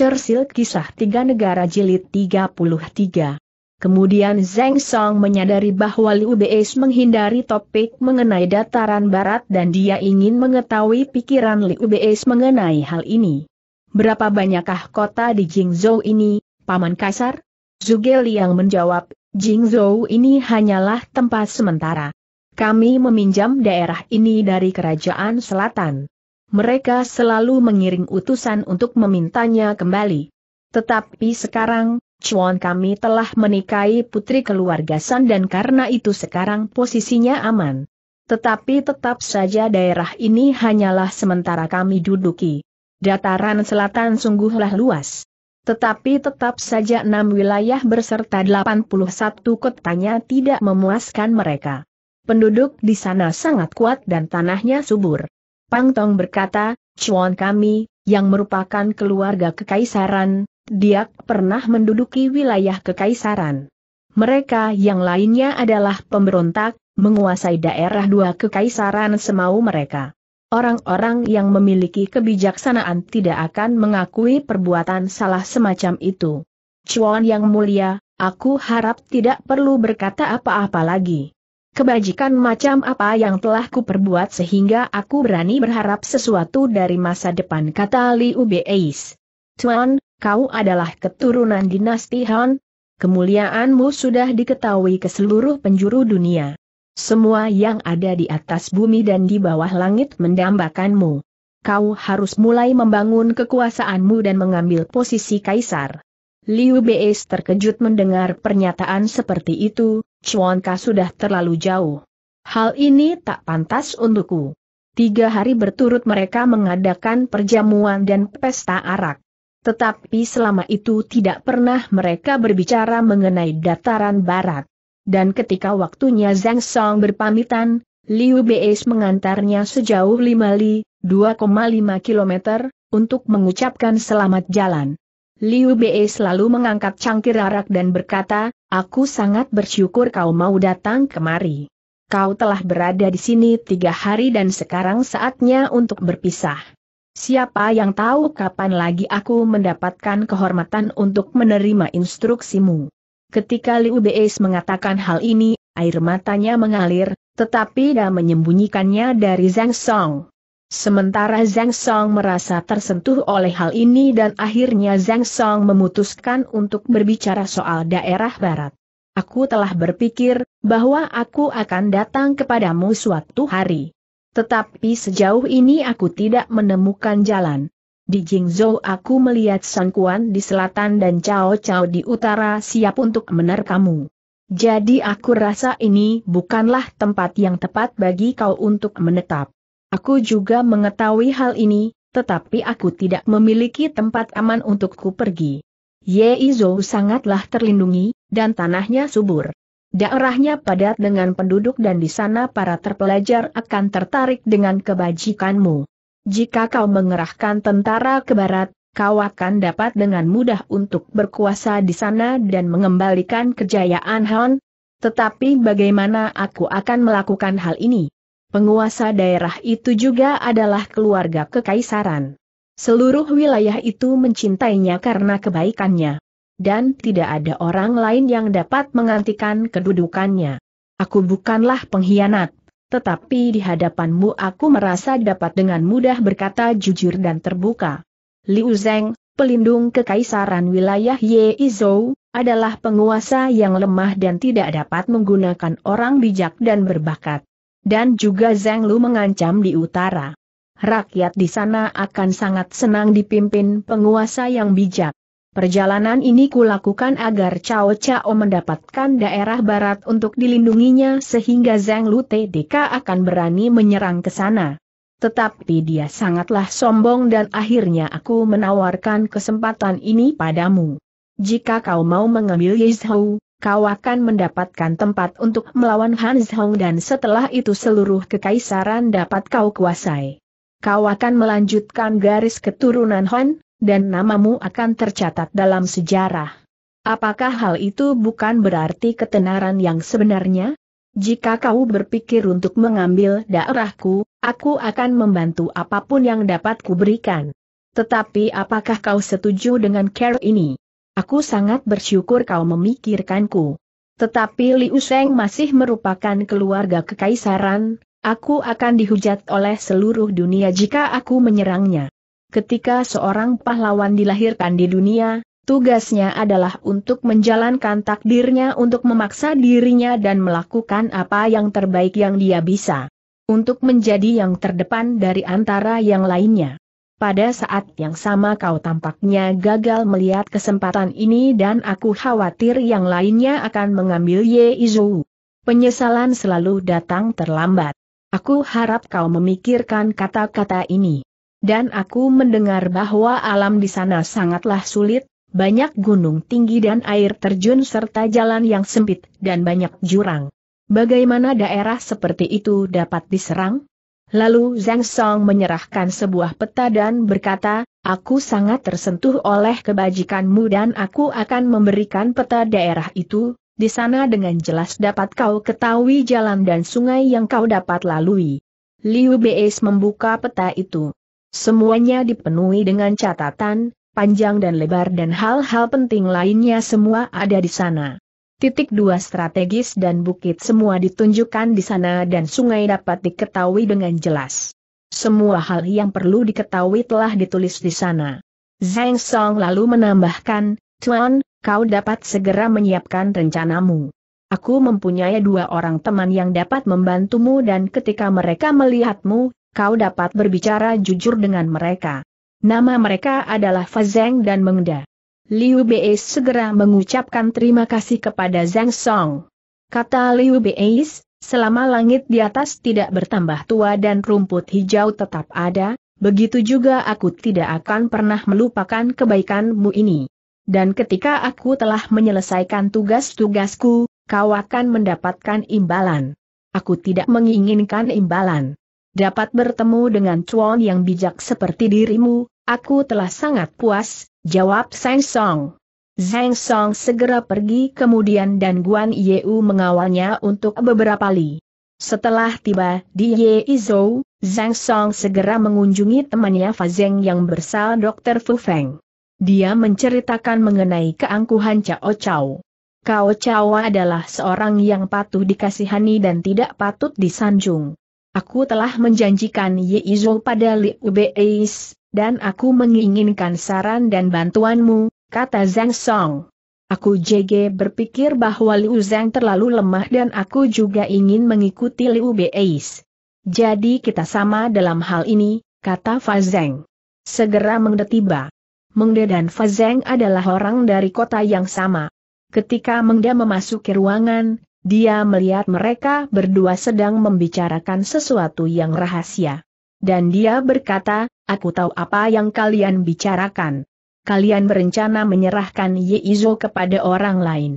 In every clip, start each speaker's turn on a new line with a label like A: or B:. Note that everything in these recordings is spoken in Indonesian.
A: Churchill Kisah Tiga Negara Jilid 33. Kemudian Zeng Song menyadari bahwa Liu Beis menghindari topik mengenai dataran barat dan dia ingin mengetahui pikiran Liu Beis mengenai hal ini. Berapa banyakkah kota di Jingzhou ini, Paman Kasar? Zuge Liang menjawab, Jingzhou ini hanyalah tempat sementara. Kami meminjam daerah ini dari kerajaan selatan mereka selalu mengiring utusan untuk memintanya kembali. Tetapi sekarang, Cuan kami telah menikahi putri keluarga San dan karena itu sekarang posisinya aman. Tetapi tetap saja daerah ini hanyalah sementara kami duduki. Dataran selatan sungguhlah luas. Tetapi tetap saja enam wilayah berserta 81 kotanya tidak memuaskan mereka. Penduduk di sana sangat kuat dan tanahnya subur. Pang Tong berkata, Cuan kami, yang merupakan keluarga kekaisaran, dia pernah menduduki wilayah kekaisaran. Mereka yang lainnya adalah pemberontak, menguasai daerah dua kekaisaran semau mereka. Orang-orang yang memiliki kebijaksanaan tidak akan mengakui perbuatan salah semacam itu. Cuan yang mulia, aku harap tidak perlu berkata apa-apa lagi. Kebajikan macam apa yang telah kuperbuat sehingga aku berani berharap sesuatu dari masa depan kata Liu Beis. Tuan, kau adalah keturunan dinasti Han. Kemuliaanmu sudah diketahui ke seluruh penjuru dunia. Semua yang ada di atas bumi dan di bawah langit mendambakanmu. Kau harus mulai membangun kekuasaanmu dan mengambil posisi kaisar. Liu Beis terkejut mendengar pernyataan seperti itu, Cuanka sudah terlalu jauh. Hal ini tak pantas untukku. Tiga hari berturut mereka mengadakan perjamuan dan pesta arak. Tetapi selama itu tidak pernah mereka berbicara mengenai dataran barat. Dan ketika waktunya Zhang Song berpamitan, Liu Beis mengantarnya sejauh 5 li, 2,5 km, untuk mengucapkan selamat jalan. Liu Bei selalu mengangkat cangkir arak dan berkata, aku sangat bersyukur kau mau datang kemari. Kau telah berada di sini tiga hari dan sekarang saatnya untuk berpisah. Siapa yang tahu kapan lagi aku mendapatkan kehormatan untuk menerima instruksimu. Ketika Liu Bei mengatakan hal ini, air matanya mengalir, tetapi dia menyembunyikannya dari Zhang Song. Sementara Zhang Song merasa tersentuh oleh hal ini dan akhirnya Zhang Song memutuskan untuk berbicara soal daerah barat. Aku telah berpikir bahwa aku akan datang kepadamu suatu hari. Tetapi sejauh ini aku tidak menemukan jalan. Di Jingzhou aku melihat Sangkuan di selatan dan Cao Cao di utara siap untuk menerkamu. Jadi aku rasa ini bukanlah tempat yang tepat bagi kau untuk menetap. Aku juga mengetahui hal ini, tetapi aku tidak memiliki tempat aman untukku pergi. Yeizo sangatlah terlindungi, dan tanahnya subur. Daerahnya padat dengan penduduk dan di sana para terpelajar akan tertarik dengan kebajikanmu. Jika kau mengerahkan tentara ke barat, kau akan dapat dengan mudah untuk berkuasa di sana dan mengembalikan kejayaan Han. Tetapi bagaimana aku akan melakukan hal ini? Penguasa daerah itu juga adalah keluarga kekaisaran. Seluruh wilayah itu mencintainya karena kebaikannya. Dan tidak ada orang lain yang dapat menggantikan kedudukannya. Aku bukanlah pengkhianat, tetapi di hadapanmu aku merasa dapat dengan mudah berkata jujur dan terbuka. Liu Zeng, pelindung kekaisaran wilayah Ye Izou, adalah penguasa yang lemah dan tidak dapat menggunakan orang bijak dan berbakat dan juga Zeng Lu mengancam di utara. Rakyat di sana akan sangat senang dipimpin penguasa yang bijak. Perjalanan ini kulakukan agar Cao Cao mendapatkan daerah barat untuk dilindunginya sehingga Zeng Lu TDK akan berani menyerang ke sana. Tetapi dia sangatlah sombong dan akhirnya aku menawarkan kesempatan ini padamu. Jika kau mau mengambil Yizhou, kau akan mendapatkan tempat untuk melawan Hans Hong dan setelah itu seluruh kekaisaran dapat kau kuasai. Kau akan melanjutkan garis keturunan Han, dan namamu akan tercatat dalam sejarah. Apakah hal itu bukan berarti ketenaran yang sebenarnya? Jika kau berpikir untuk mengambil daerahku, aku akan membantu apapun yang dapat kuberikan. Tetapi apakah kau setuju dengan care ini? Aku sangat bersyukur kau memikirkanku. Tetapi Liu Sheng masih merupakan keluarga kekaisaran, aku akan dihujat oleh seluruh dunia jika aku menyerangnya. Ketika seorang pahlawan dilahirkan di dunia, tugasnya adalah untuk menjalankan takdirnya untuk memaksa dirinya dan melakukan apa yang terbaik yang dia bisa. Untuk menjadi yang terdepan dari antara yang lainnya. Pada saat yang sama kau tampaknya gagal melihat kesempatan ini dan aku khawatir yang lainnya akan mengambil Ye Izu. Penyesalan selalu datang terlambat. Aku harap kau memikirkan kata-kata ini. Dan aku mendengar bahwa alam di sana sangatlah sulit, banyak gunung tinggi dan air terjun serta jalan yang sempit dan banyak jurang. Bagaimana daerah seperti itu dapat diserang? Lalu Zhang Song menyerahkan sebuah peta dan berkata, Aku sangat tersentuh oleh kebajikanmu dan aku akan memberikan peta daerah itu, di sana dengan jelas dapat kau ketahui jalan dan sungai yang kau dapat lalui. Liu Beis membuka peta itu. Semuanya dipenuhi dengan catatan, panjang dan lebar dan hal-hal penting lainnya semua ada di sana. Titik dua strategis dan bukit semua ditunjukkan di sana dan sungai dapat diketahui dengan jelas. Semua hal yang perlu diketahui telah ditulis di sana. Zhang Song lalu menambahkan, Tuan, kau dapat segera menyiapkan rencanamu. Aku mempunyai dua orang teman yang dapat membantumu dan ketika mereka melihatmu, kau dapat berbicara jujur dengan mereka. Nama mereka adalah Fazeng dan Mengda. Liu Bei segera mengucapkan terima kasih kepada Zhang Song. Kata Liu Bei, selama langit di atas tidak bertambah tua dan rumput hijau tetap ada, begitu juga aku tidak akan pernah melupakan kebaikanmu ini. Dan ketika aku telah menyelesaikan tugas-tugasku, kau akan mendapatkan imbalan. Aku tidak menginginkan imbalan. Dapat bertemu dengan cuan yang bijak seperti dirimu, aku telah sangat puas, Jawab Zhang Song. Zhang Song segera pergi kemudian dan Guan Yeu mengawalnya untuk beberapa li. Setelah tiba di Ye Yeizhou, Zhang Song segera mengunjungi temannya Fazeng yang bersal Dr. Fu Feng. Dia menceritakan mengenai keangkuhan Cao Cao. Cao Cao adalah seorang yang patuh dikasihani dan tidak patut disanjung. Aku telah menjanjikan Ye Yeizhou pada Li Ubeis, dan aku menginginkan saran dan bantuanmu, kata Zhang Song. Aku JG berpikir bahwa Liu Zhang terlalu lemah dan aku juga ingin mengikuti Liu Beis. Jadi kita sama dalam hal ini, kata Fa Zhang. Segera Mengde tiba. Mengde dan Fa Zhang adalah orang dari kota yang sama. Ketika Mengde memasuki ruangan, dia melihat mereka berdua sedang membicarakan sesuatu yang rahasia. Dan dia berkata, aku tahu apa yang kalian bicarakan. Kalian berencana menyerahkan Yeizo kepada orang lain.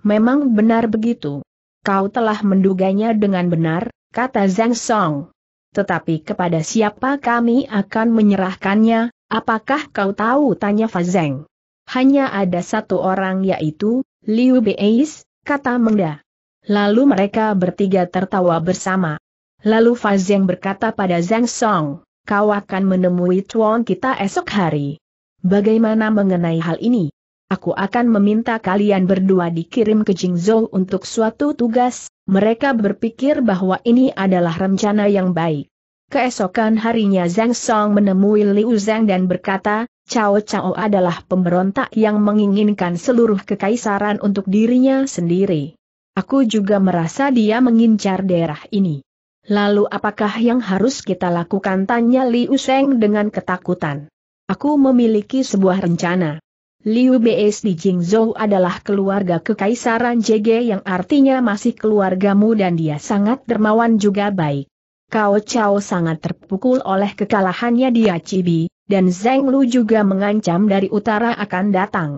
A: Memang benar begitu. Kau telah menduganya dengan benar, kata Zhang Song. Tetapi kepada siapa kami akan menyerahkannya, apakah kau tahu tanya Fazeng. Hanya ada satu orang yaitu, Liu Beis, kata Mengda. Lalu mereka bertiga tertawa bersama. Lalu Fa Zeng berkata pada Zhang Song, kau akan menemui tuan kita esok hari. Bagaimana mengenai hal ini? Aku akan meminta kalian berdua dikirim ke Jingzhou untuk suatu tugas, mereka berpikir bahwa ini adalah rencana yang baik. Keesokan harinya Zhang Song menemui Liu Zhang dan berkata, Cao Cao adalah pemberontak yang menginginkan seluruh kekaisaran untuk dirinya sendiri. Aku juga merasa dia mengincar daerah ini. Lalu apakah yang harus kita lakukan tanya Liu Seng dengan ketakutan. Aku memiliki sebuah rencana. Liu BS di Jingzhou adalah keluarga kekaisaran JG yang artinya masih keluargamu dan dia sangat dermawan juga baik. Kao Chao sangat terpukul oleh kekalahannya di Acibi, dan Zeng Lu juga mengancam dari utara akan datang.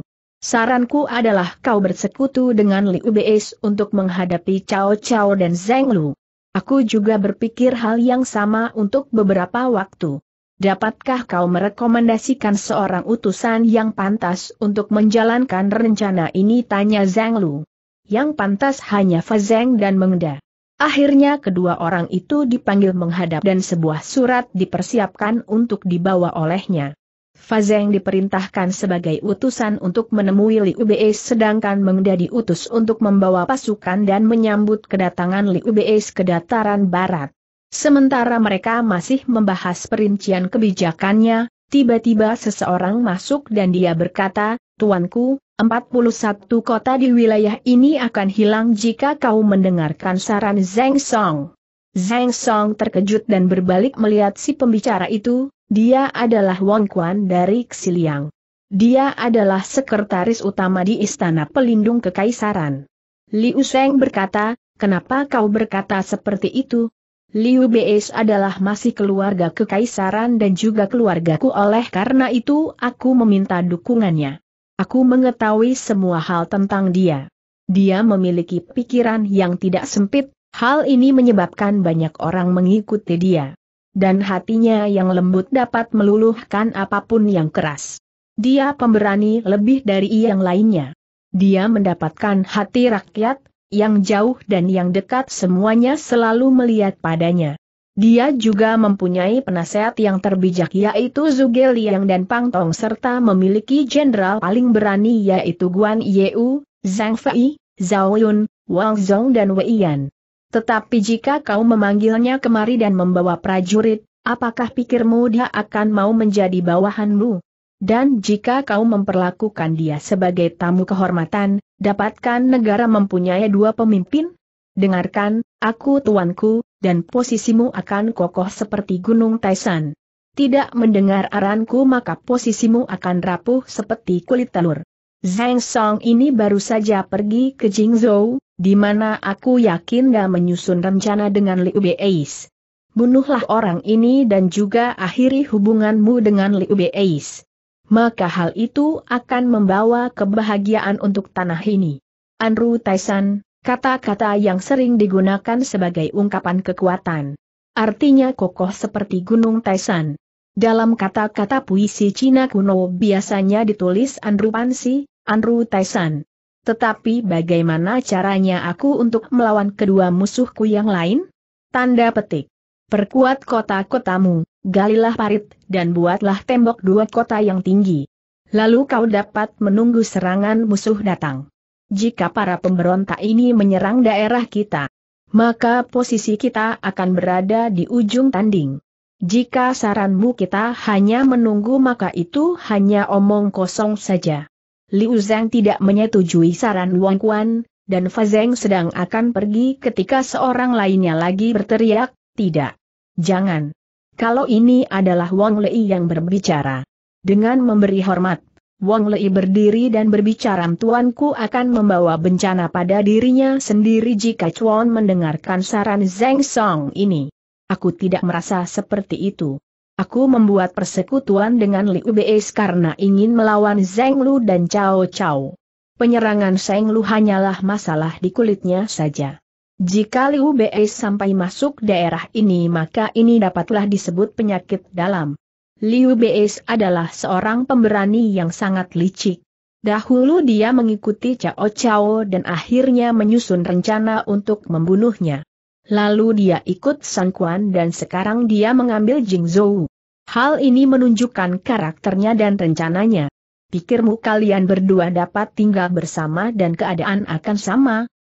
A: Saranku adalah kau bersekutu dengan Liu BS untuk menghadapi Cao Cao dan Zeng Lu. Aku juga berpikir hal yang sama untuk beberapa waktu. Dapatkah kau merekomendasikan seorang utusan yang pantas untuk menjalankan rencana ini? Tanya Zhang Lu. Yang pantas hanya Fazeng dan Mengda. Akhirnya kedua orang itu dipanggil menghadap dan sebuah surat dipersiapkan untuk dibawa olehnya. Fazeng diperintahkan sebagai utusan untuk menemui Liu Bei sedangkan Mengda diutus untuk membawa pasukan dan menyambut kedatangan Liu Bei ke dataran barat. Sementara mereka masih membahas perincian kebijakannya, tiba-tiba seseorang masuk dan dia berkata, Tuanku, 41 kota di wilayah ini akan hilang jika kau mendengarkan saran Zeng Song. Zhang Song terkejut dan berbalik melihat si pembicara itu, dia adalah Wang Quan dari Xiliang. Dia adalah sekretaris utama di Istana Pelindung Kekaisaran. Liu Sheng berkata, kenapa kau berkata seperti itu? Liu Beis adalah masih keluarga kekaisaran dan juga keluargaku oleh karena itu aku meminta dukungannya. Aku mengetahui semua hal tentang dia. Dia memiliki pikiran yang tidak sempit, Hal ini menyebabkan banyak orang mengikuti dia. Dan hatinya yang lembut dapat meluluhkan apapun yang keras. Dia pemberani lebih dari yang lainnya. Dia mendapatkan hati rakyat, yang jauh dan yang dekat semuanya selalu melihat padanya. Dia juga mempunyai penasehat yang terbijak yaitu Zuge Liang dan Pang Tong serta memiliki jenderal paling berani yaitu Guan Yu, Zhang Fei, Zhao Yun, Wang Zhong dan Wei Yan. Tetapi jika kau memanggilnya kemari dan membawa prajurit, apakah pikirmu dia akan mau menjadi bawahanmu? Dan jika kau memperlakukan dia sebagai tamu kehormatan, dapatkan negara mempunyai dua pemimpin? Dengarkan, aku tuanku, dan posisimu akan kokoh seperti gunung Taisan. Tidak mendengar aranku maka posisimu akan rapuh seperti kulit telur. Zhang Song ini baru saja pergi ke Jingzhou, di mana aku yakin gak menyusun rencana dengan Liu Beis. Bunuhlah orang ini dan juga akhiri hubunganmu dengan Liu Beis. Maka hal itu akan membawa kebahagiaan untuk tanah ini. Anru Taisan, kata-kata yang sering digunakan sebagai ungkapan kekuatan. Artinya kokoh seperti Gunung Taisan. Dalam kata-kata puisi Cina kuno biasanya ditulis Andrew Pansi, Andrew Tyson. Tetapi bagaimana caranya aku untuk melawan kedua musuhku yang lain? Tanda petik. Perkuat kota-kotamu, galilah parit, dan buatlah tembok dua kota yang tinggi. Lalu kau dapat menunggu serangan musuh datang. Jika para pemberontak ini menyerang daerah kita, maka posisi kita akan berada di ujung tanding. Jika saranmu kita hanya menunggu maka itu hanya omong kosong saja. Liu Zhang tidak menyetujui saran Wang Kuan, dan Fa Fazeng sedang akan pergi ketika seorang lainnya lagi berteriak, tidak. Jangan. Kalau ini adalah Wang Lei yang berbicara. Dengan memberi hormat, Wang Lei berdiri dan berbicara tuanku akan membawa bencana pada dirinya sendiri jika Chuan mendengarkan saran Zeng Song ini. Aku tidak merasa seperti itu. Aku membuat persekutuan dengan Liu Beis karena ingin melawan Zeng Lu dan Cao Cao. Penyerangan Zeng Lu hanyalah masalah di kulitnya saja. Jika Liu Beis sampai masuk daerah ini maka ini dapatlah disebut penyakit dalam. Liu Beis adalah seorang pemberani yang sangat licik. Dahulu dia mengikuti Cao Cao dan akhirnya menyusun rencana untuk membunuhnya. Lalu dia ikut San Quan dan sekarang dia mengambil Jing Zhou. Hal ini menunjukkan karakternya dan rencananya. Pikirmu kalian berdua dapat tinggal bersama dan keadaan akan sama?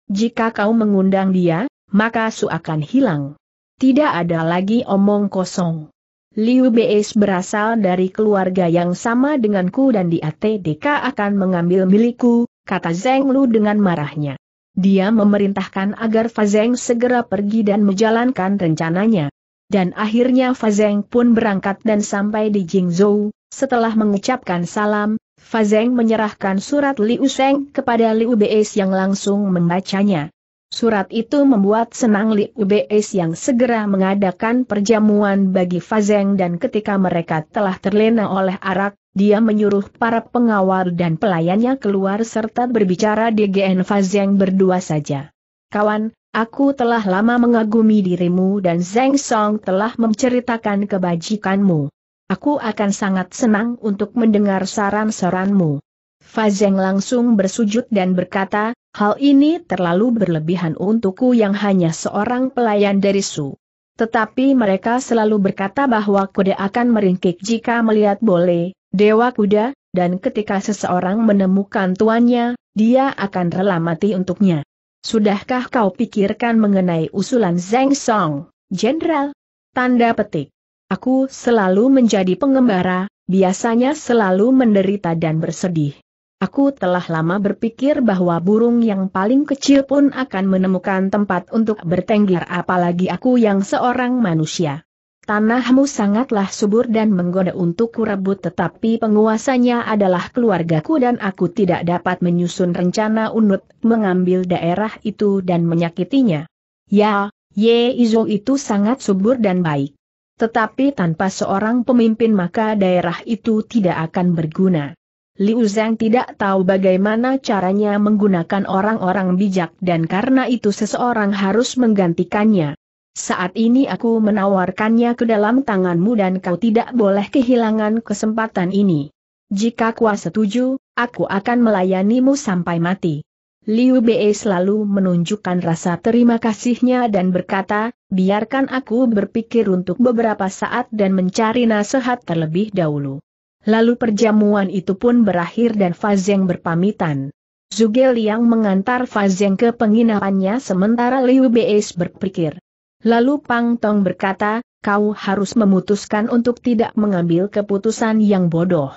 A: Jika kau mengundang dia, maka Su akan hilang. Tidak ada lagi omong kosong. Liu Beis berasal dari keluarga yang sama denganku dan di ATDK akan mengambil milikku, kata Zeng Lu dengan marahnya. Dia memerintahkan agar Fazeng segera pergi dan menjalankan rencananya dan akhirnya Fazeng pun berangkat dan sampai di Jingzhou. Setelah mengucapkan salam, Fazeng menyerahkan surat Liu Seng kepada Liu Beis yang langsung membacanya. Surat itu membuat senang Liu Beis yang segera mengadakan perjamuan bagi Fazeng dan ketika mereka telah terlena oleh arak, dia menyuruh para pengawal dan pelayannya keluar serta berbicara di GN Fazeng berdua saja. Kawan, Aku telah lama mengagumi dirimu dan Zeng Song telah menceritakan kebajikanmu. Aku akan sangat senang untuk mendengar saran-saranmu. Fa Fazeng langsung bersujud dan berkata, hal ini terlalu berlebihan untukku yang hanya seorang pelayan dari Su. Tetapi mereka selalu berkata bahwa kuda akan meringkik jika melihat bole, dewa kuda, dan ketika seseorang menemukan tuannya, dia akan rela mati untuknya. Sudahkah kau pikirkan mengenai usulan Zeng Song, Jenderal? Tanda petik. Aku selalu menjadi pengembara, biasanya selalu menderita dan bersedih. Aku telah lama berpikir bahwa burung yang paling kecil pun akan menemukan tempat untuk bertengger apalagi aku yang seorang manusia. Tanahmu sangatlah subur dan menggoda untuk kurebut tetapi penguasanya adalah keluargaku dan aku tidak dapat menyusun rencana unut mengambil daerah itu dan menyakitinya. Ya, Ye Izo itu sangat subur dan baik. Tetapi tanpa seorang pemimpin maka daerah itu tidak akan berguna. Liu Zhang tidak tahu bagaimana caranya menggunakan orang-orang bijak dan karena itu seseorang harus menggantikannya. Saat ini aku menawarkannya ke dalam tanganmu dan kau tidak boleh kehilangan kesempatan ini. Jika kau setuju, aku akan melayanimu sampai mati. Liu Bei selalu menunjukkan rasa terima kasihnya dan berkata, biarkan aku berpikir untuk beberapa saat dan mencari nasihat terlebih dahulu. Lalu perjamuan itu pun berakhir dan Fazeng berpamitan. Zhuge Liang mengantar Fazeng ke penginapannya sementara Liu Bei berpikir. Lalu Pang Tong berkata, kau harus memutuskan untuk tidak mengambil keputusan yang bodoh.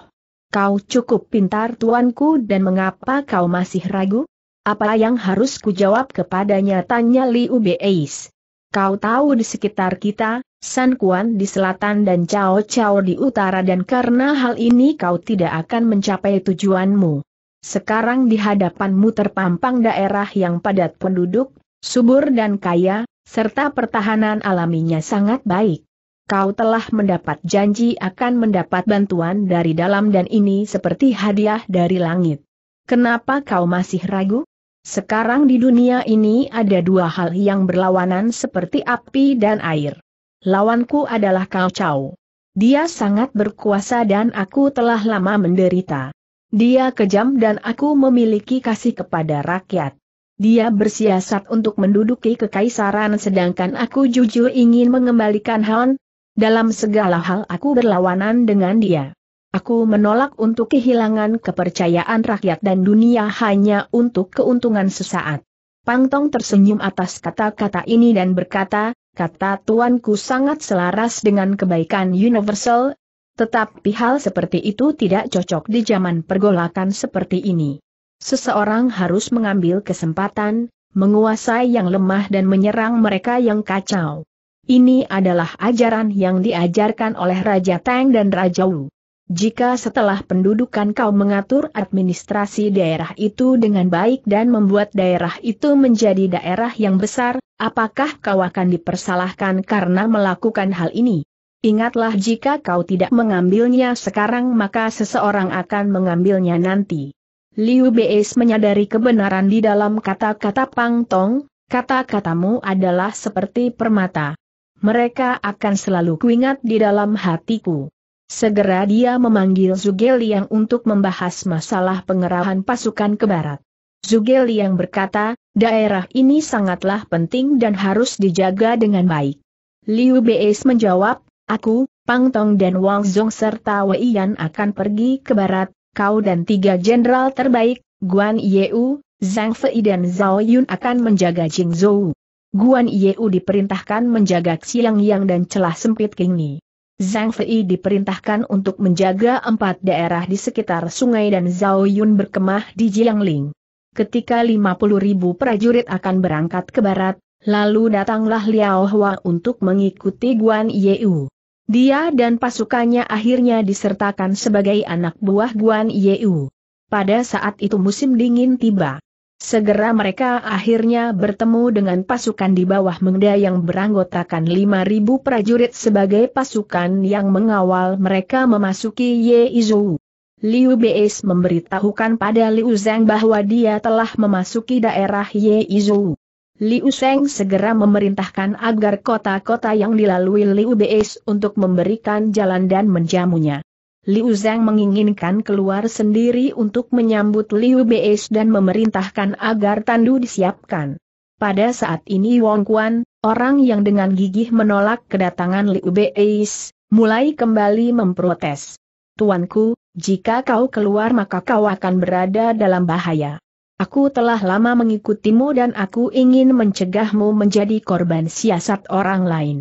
A: Kau cukup pintar tuanku dan mengapa kau masih ragu? Apa yang harus kujawab kepadanya tanya Liu Beis. Kau tahu di sekitar kita, San Kuan di selatan dan Cao Cao di utara dan karena hal ini kau tidak akan mencapai tujuanmu. Sekarang di hadapanmu terpampang daerah yang padat penduduk, subur dan kaya, serta pertahanan alaminya sangat baik. Kau telah mendapat janji akan mendapat bantuan dari dalam dan ini seperti hadiah dari langit. Kenapa kau masih ragu? Sekarang di dunia ini ada dua hal yang berlawanan seperti api dan air. Lawanku adalah kau Chau. Dia sangat berkuasa dan aku telah lama menderita. Dia kejam dan aku memiliki kasih kepada rakyat. Dia bersiasat untuk menduduki kekaisaran sedangkan aku jujur ingin mengembalikan Han. Dalam segala hal aku berlawanan dengan dia. Aku menolak untuk kehilangan kepercayaan rakyat dan dunia hanya untuk keuntungan sesaat. Pang Tong tersenyum atas kata-kata ini dan berkata, kata tuanku sangat selaras dengan kebaikan universal, tetapi hal seperti itu tidak cocok di zaman pergolakan seperti ini. Seseorang harus mengambil kesempatan, menguasai yang lemah dan menyerang mereka yang kacau. Ini adalah ajaran yang diajarkan oleh Raja Tang dan Raja Wu. Jika setelah pendudukan kau mengatur administrasi daerah itu dengan baik dan membuat daerah itu menjadi daerah yang besar, apakah kau akan dipersalahkan karena melakukan hal ini? Ingatlah jika kau tidak mengambilnya sekarang maka seseorang akan mengambilnya nanti. Liu Beis menyadari kebenaran di dalam kata-kata Pang Tong, kata-katamu adalah seperti permata. Mereka akan selalu kuingat di dalam hatiku. Segera dia memanggil Zuge Liang untuk membahas masalah pengerahan pasukan ke barat. Zuge Liang berkata, daerah ini sangatlah penting dan harus dijaga dengan baik. Liu Beis menjawab, aku, Pang Tong dan Wang Zong serta Wei Yan akan pergi ke barat, kau dan tiga jenderal terbaik, Guan Yeu, Zhang Fei dan Zhao Yun akan menjaga Jing Zhou. Guan Yeu diperintahkan menjaga Xiang Yang dan celah sempit Kingni. Zhang Fei diperintahkan untuk menjaga empat daerah di sekitar sungai dan Zhao Yun berkemah di Jiangling. Ketika 50 ribu prajurit akan berangkat ke barat, lalu datanglah Liao Hua untuk mengikuti Guan Yeu. Dia dan pasukannya akhirnya disertakan sebagai anak buah Guan Yu. Pada saat itu musim dingin tiba. Segera mereka akhirnya bertemu dengan pasukan di bawah Mengda yang beranggotakan 5.000 prajurit sebagai pasukan yang mengawal mereka memasuki Yeizhou. Liu Beis memberitahukan pada Liu Zhang bahwa dia telah memasuki daerah Yeizhou. Liu Seng segera memerintahkan agar kota-kota yang dilalui Liu Beis untuk memberikan jalan dan menjamunya. Liu Zhang menginginkan keluar sendiri untuk menyambut Liu Beis dan memerintahkan agar tandu disiapkan. Pada saat ini Wong Kuan, orang yang dengan gigih menolak kedatangan Liu Beis, mulai kembali memprotes. Tuanku, jika kau keluar maka kau akan berada dalam bahaya. Aku telah lama mengikutimu dan aku ingin mencegahmu menjadi korban siasat orang lain.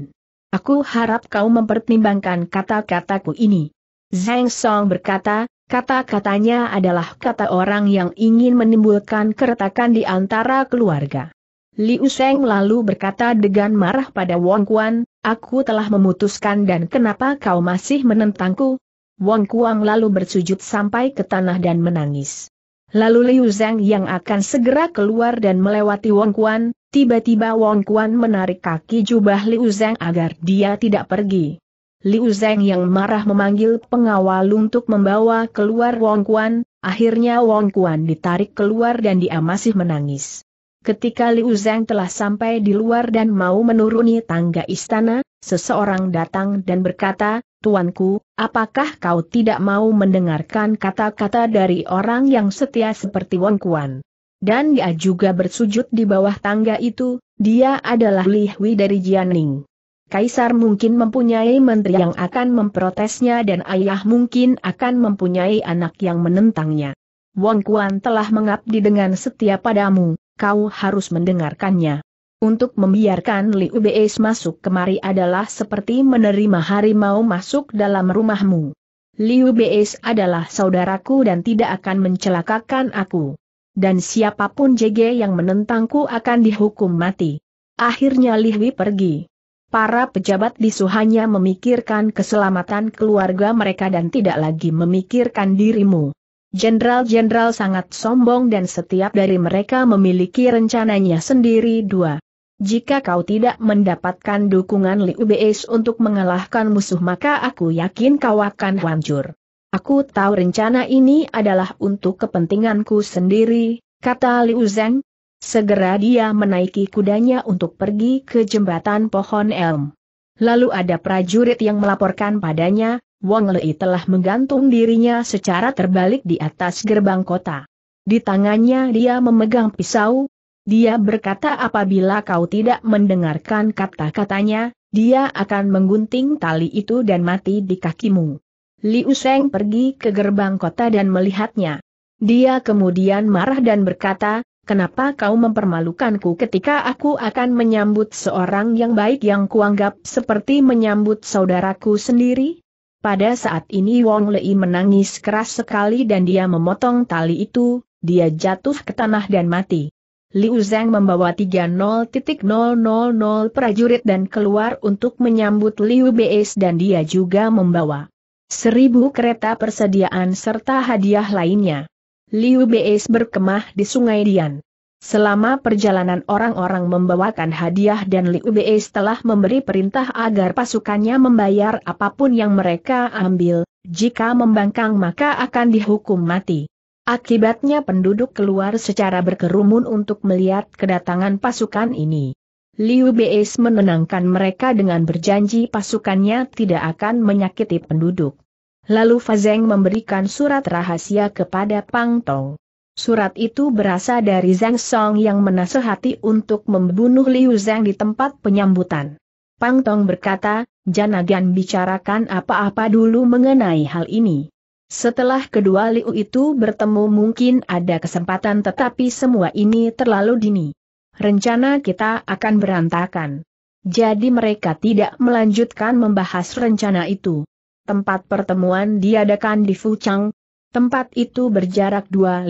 A: Aku harap kau mempertimbangkan kata-kataku ini. Zhang Song berkata, kata-katanya adalah kata orang yang ingin menimbulkan keretakan di antara keluarga. Liu Sheng lalu berkata dengan marah pada Wang Kuan, aku telah memutuskan dan kenapa kau masih menentangku? Wang Kuang lalu bersujud sampai ke tanah dan menangis. Lalu Liu Zhang yang akan segera keluar dan melewati Wong Kuan, tiba-tiba Wong Kuan menarik kaki jubah Liu Zhang agar dia tidak pergi. Liu Zhang yang marah memanggil pengawal untuk membawa keluar Wong Kuan, akhirnya Wong Kuan ditarik keluar dan dia masih menangis. Ketika Liu Zhang telah sampai di luar dan mau menuruni tangga istana, seseorang datang dan berkata, Tuanku, apakah kau tidak mau mendengarkan kata-kata dari orang yang setia seperti Wong Kuan? Dan dia juga bersujud di bawah tangga itu, dia adalah Li Hui dari Jianing. Kaisar mungkin mempunyai menteri yang akan memprotesnya dan ayah mungkin akan mempunyai anak yang menentangnya. Wong Kuan telah mengabdi dengan setia padamu, kau harus mendengarkannya. Untuk membiarkan Liu Beis masuk kemari adalah seperti menerima harimau masuk dalam rumahmu. Liu Beis adalah saudaraku dan tidak akan mencelakakan aku. Dan siapapun JG yang menentangku akan dihukum mati. Akhirnya Liwi pergi. Para pejabat di Suhanya memikirkan keselamatan keluarga mereka dan tidak lagi memikirkan dirimu. Jenderal-jenderal sangat sombong dan setiap dari mereka memiliki rencananya sendiri dua. Jika kau tidak mendapatkan dukungan Liu Beis untuk mengalahkan musuh maka aku yakin kau akan hancur. Aku tahu rencana ini adalah untuk kepentinganku sendiri, kata Liu Zeng. Segera dia menaiki kudanya untuk pergi ke jembatan pohon elm. Lalu ada prajurit yang melaporkan padanya, Wang Lei telah menggantung dirinya secara terbalik di atas gerbang kota. Di tangannya dia memegang pisau, dia berkata apabila kau tidak mendengarkan kata-katanya, dia akan menggunting tali itu dan mati di kakimu. Liu Seng pergi ke gerbang kota dan melihatnya. Dia kemudian marah dan berkata, kenapa kau mempermalukanku ketika aku akan menyambut seorang yang baik yang kuanggap seperti menyambut saudaraku sendiri? Pada saat ini Wong Lei menangis keras sekali dan dia memotong tali itu, dia jatuh ke tanah dan mati. Liu Zhang membawa 30.000 prajurit dan keluar untuk menyambut Liu Beis dan dia juga membawa 1.000 kereta persediaan serta hadiah lainnya. Liu Beis berkemah di Sungai Dian. Selama perjalanan orang-orang membawakan hadiah dan Liu Beis telah memberi perintah agar pasukannya membayar apapun yang mereka ambil, jika membangkang maka akan dihukum mati. Akibatnya penduduk keluar secara berkerumun untuk melihat kedatangan pasukan ini. Liu Beis menenangkan mereka dengan berjanji pasukannya tidak akan menyakiti penduduk. Lalu Fazeng memberikan surat rahasia kepada Pang Tong. Surat itu berasal dari Zhang Song yang menasehati untuk membunuh Liu Zhang di tempat penyambutan. Pang Tong berkata, Janagan bicarakan apa-apa dulu mengenai hal ini. Setelah kedua Liu itu bertemu mungkin ada kesempatan tetapi semua ini terlalu dini. Rencana kita akan berantakan. Jadi mereka tidak melanjutkan membahas rencana itu. Tempat pertemuan diadakan di Fuchang. Tempat itu berjarak 250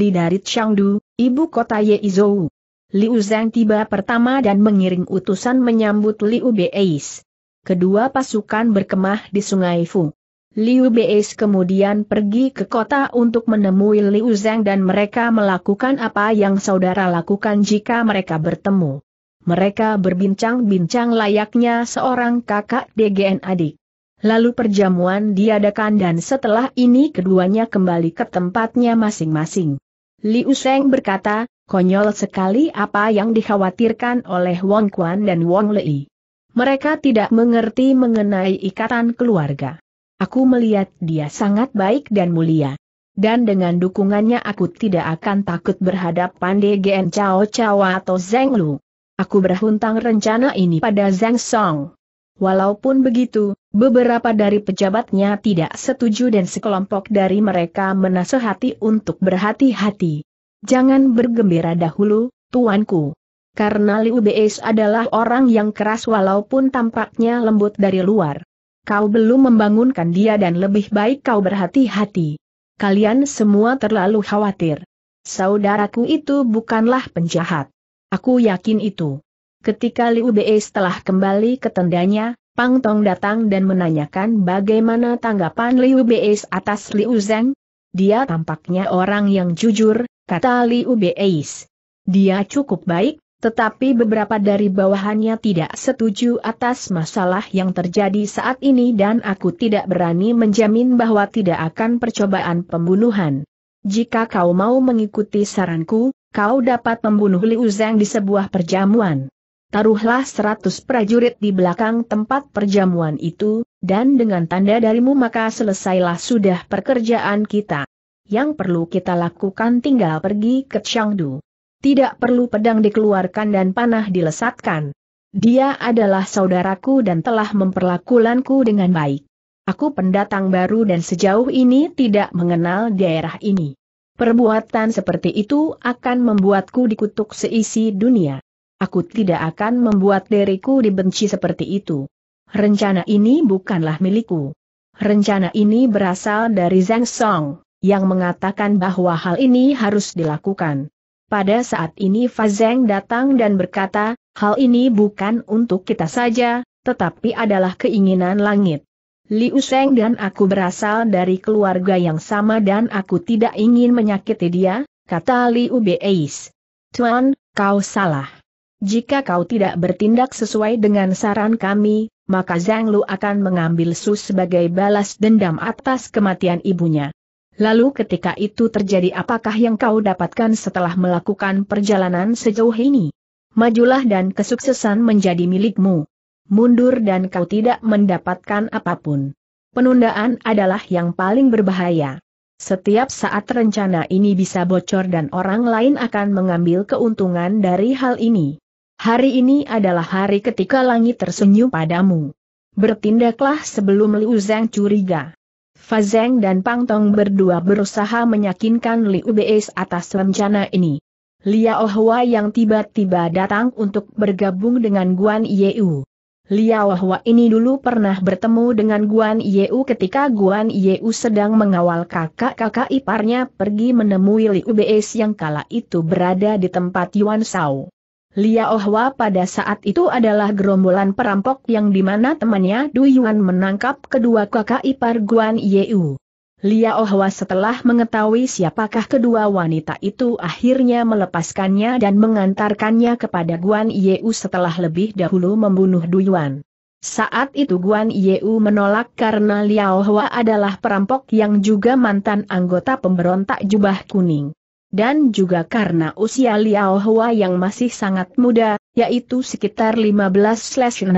A: li dari Changdu, ibu kota Yeizhou. Liu Zhang tiba pertama dan mengiring utusan menyambut Liu Beis. Kedua pasukan berkemah di Sungai Fu. Liu Beis kemudian pergi ke kota untuk menemui Liu Zhang dan mereka melakukan apa yang saudara lakukan jika mereka bertemu. Mereka berbincang-bincang layaknya seorang kakak DGN adik. Lalu perjamuan diadakan dan setelah ini keduanya kembali ke tempatnya masing-masing. Liu Zhang berkata, konyol sekali apa yang dikhawatirkan oleh Wang Quan dan Wang Lei. Mereka tidak mengerti mengenai ikatan keluarga. Aku melihat dia sangat baik dan mulia. Dan dengan dukungannya aku tidak akan takut berhadapan dengan Cao Cao atau Zeng Lu. Aku berhuntang rencana ini pada Zeng Song. Walaupun begitu, beberapa dari pejabatnya tidak setuju dan sekelompok dari mereka menasehati untuk berhati-hati. Jangan bergembira dahulu, tuanku. Karena Liu Beis adalah orang yang keras walaupun tampaknya lembut dari luar. Kau belum membangunkan dia dan lebih baik kau berhati-hati. Kalian semua terlalu khawatir. Saudaraku itu bukanlah penjahat. Aku yakin itu. Ketika Liu Bei setelah kembali ke tendanya, Pang Tong datang dan menanyakan bagaimana tanggapan Liu Bei atas Liu Zeng. Dia tampaknya orang yang jujur, kata Liu Bei. Dia cukup baik, tetapi beberapa dari bawahannya tidak setuju atas masalah yang terjadi saat ini dan aku tidak berani menjamin bahwa tidak akan percobaan pembunuhan. Jika kau mau mengikuti saranku, kau dapat membunuh Liu Zhang di sebuah perjamuan. Taruhlah seratus prajurit di belakang tempat perjamuan itu, dan dengan tanda darimu maka selesailah sudah pekerjaan kita. Yang perlu kita lakukan tinggal pergi ke Chengdu. Tidak perlu pedang dikeluarkan dan panah dilesatkan. Dia adalah saudaraku dan telah memperlakukanku dengan baik. Aku pendatang baru dan sejauh ini tidak mengenal daerah ini. Perbuatan seperti itu akan membuatku dikutuk seisi dunia. Aku tidak akan membuat diriku dibenci seperti itu. Rencana ini bukanlah milikku. Rencana ini berasal dari Zhang Song, yang mengatakan bahwa hal ini harus dilakukan. Pada saat ini Fazeng datang dan berkata, hal ini bukan untuk kita saja, tetapi adalah keinginan langit. Liu Seng dan aku berasal dari keluarga yang sama dan aku tidak ingin menyakiti dia, kata Liu Beis. Tuan, kau salah. Jika kau tidak bertindak sesuai dengan saran kami, maka Zhang Lu akan mengambil Su sebagai balas dendam atas kematian ibunya. Lalu ketika itu terjadi apakah yang kau dapatkan setelah melakukan perjalanan sejauh ini? Majulah dan kesuksesan menjadi milikmu. Mundur dan kau tidak mendapatkan apapun. Penundaan adalah yang paling berbahaya. Setiap saat rencana ini bisa bocor dan orang lain akan mengambil keuntungan dari hal ini. Hari ini adalah hari ketika langit tersenyum padamu. Bertindaklah sebelum Liu Zhang curiga. Fazeng dan Pang Tong berdua berusaha meyakinkan Liu Beis atas rencana ini. Liao Hua yang tiba-tiba datang untuk bergabung dengan Guan Yeu. Liao Hua ini dulu pernah bertemu dengan Guan Yeu ketika Guan Yeu sedang mengawal kakak-kakak iparnya pergi menemui Liu Beis yang kala itu berada di tempat Yuan Shao. Lia Ohwa pada saat itu adalah gerombolan perampok yang dimana temannya Du Yuan menangkap kedua kakak ipar Guan Yeu. Lia Ohwa setelah mengetahui siapakah kedua wanita itu akhirnya melepaskannya dan mengantarkannya kepada Guan Yeu setelah lebih dahulu membunuh Du Yuan. Saat itu Guan Yeu menolak karena Lia Ohwa adalah perampok yang juga mantan anggota pemberontak jubah kuning dan juga karena usia Liao Hua yang masih sangat muda, yaitu sekitar 15-16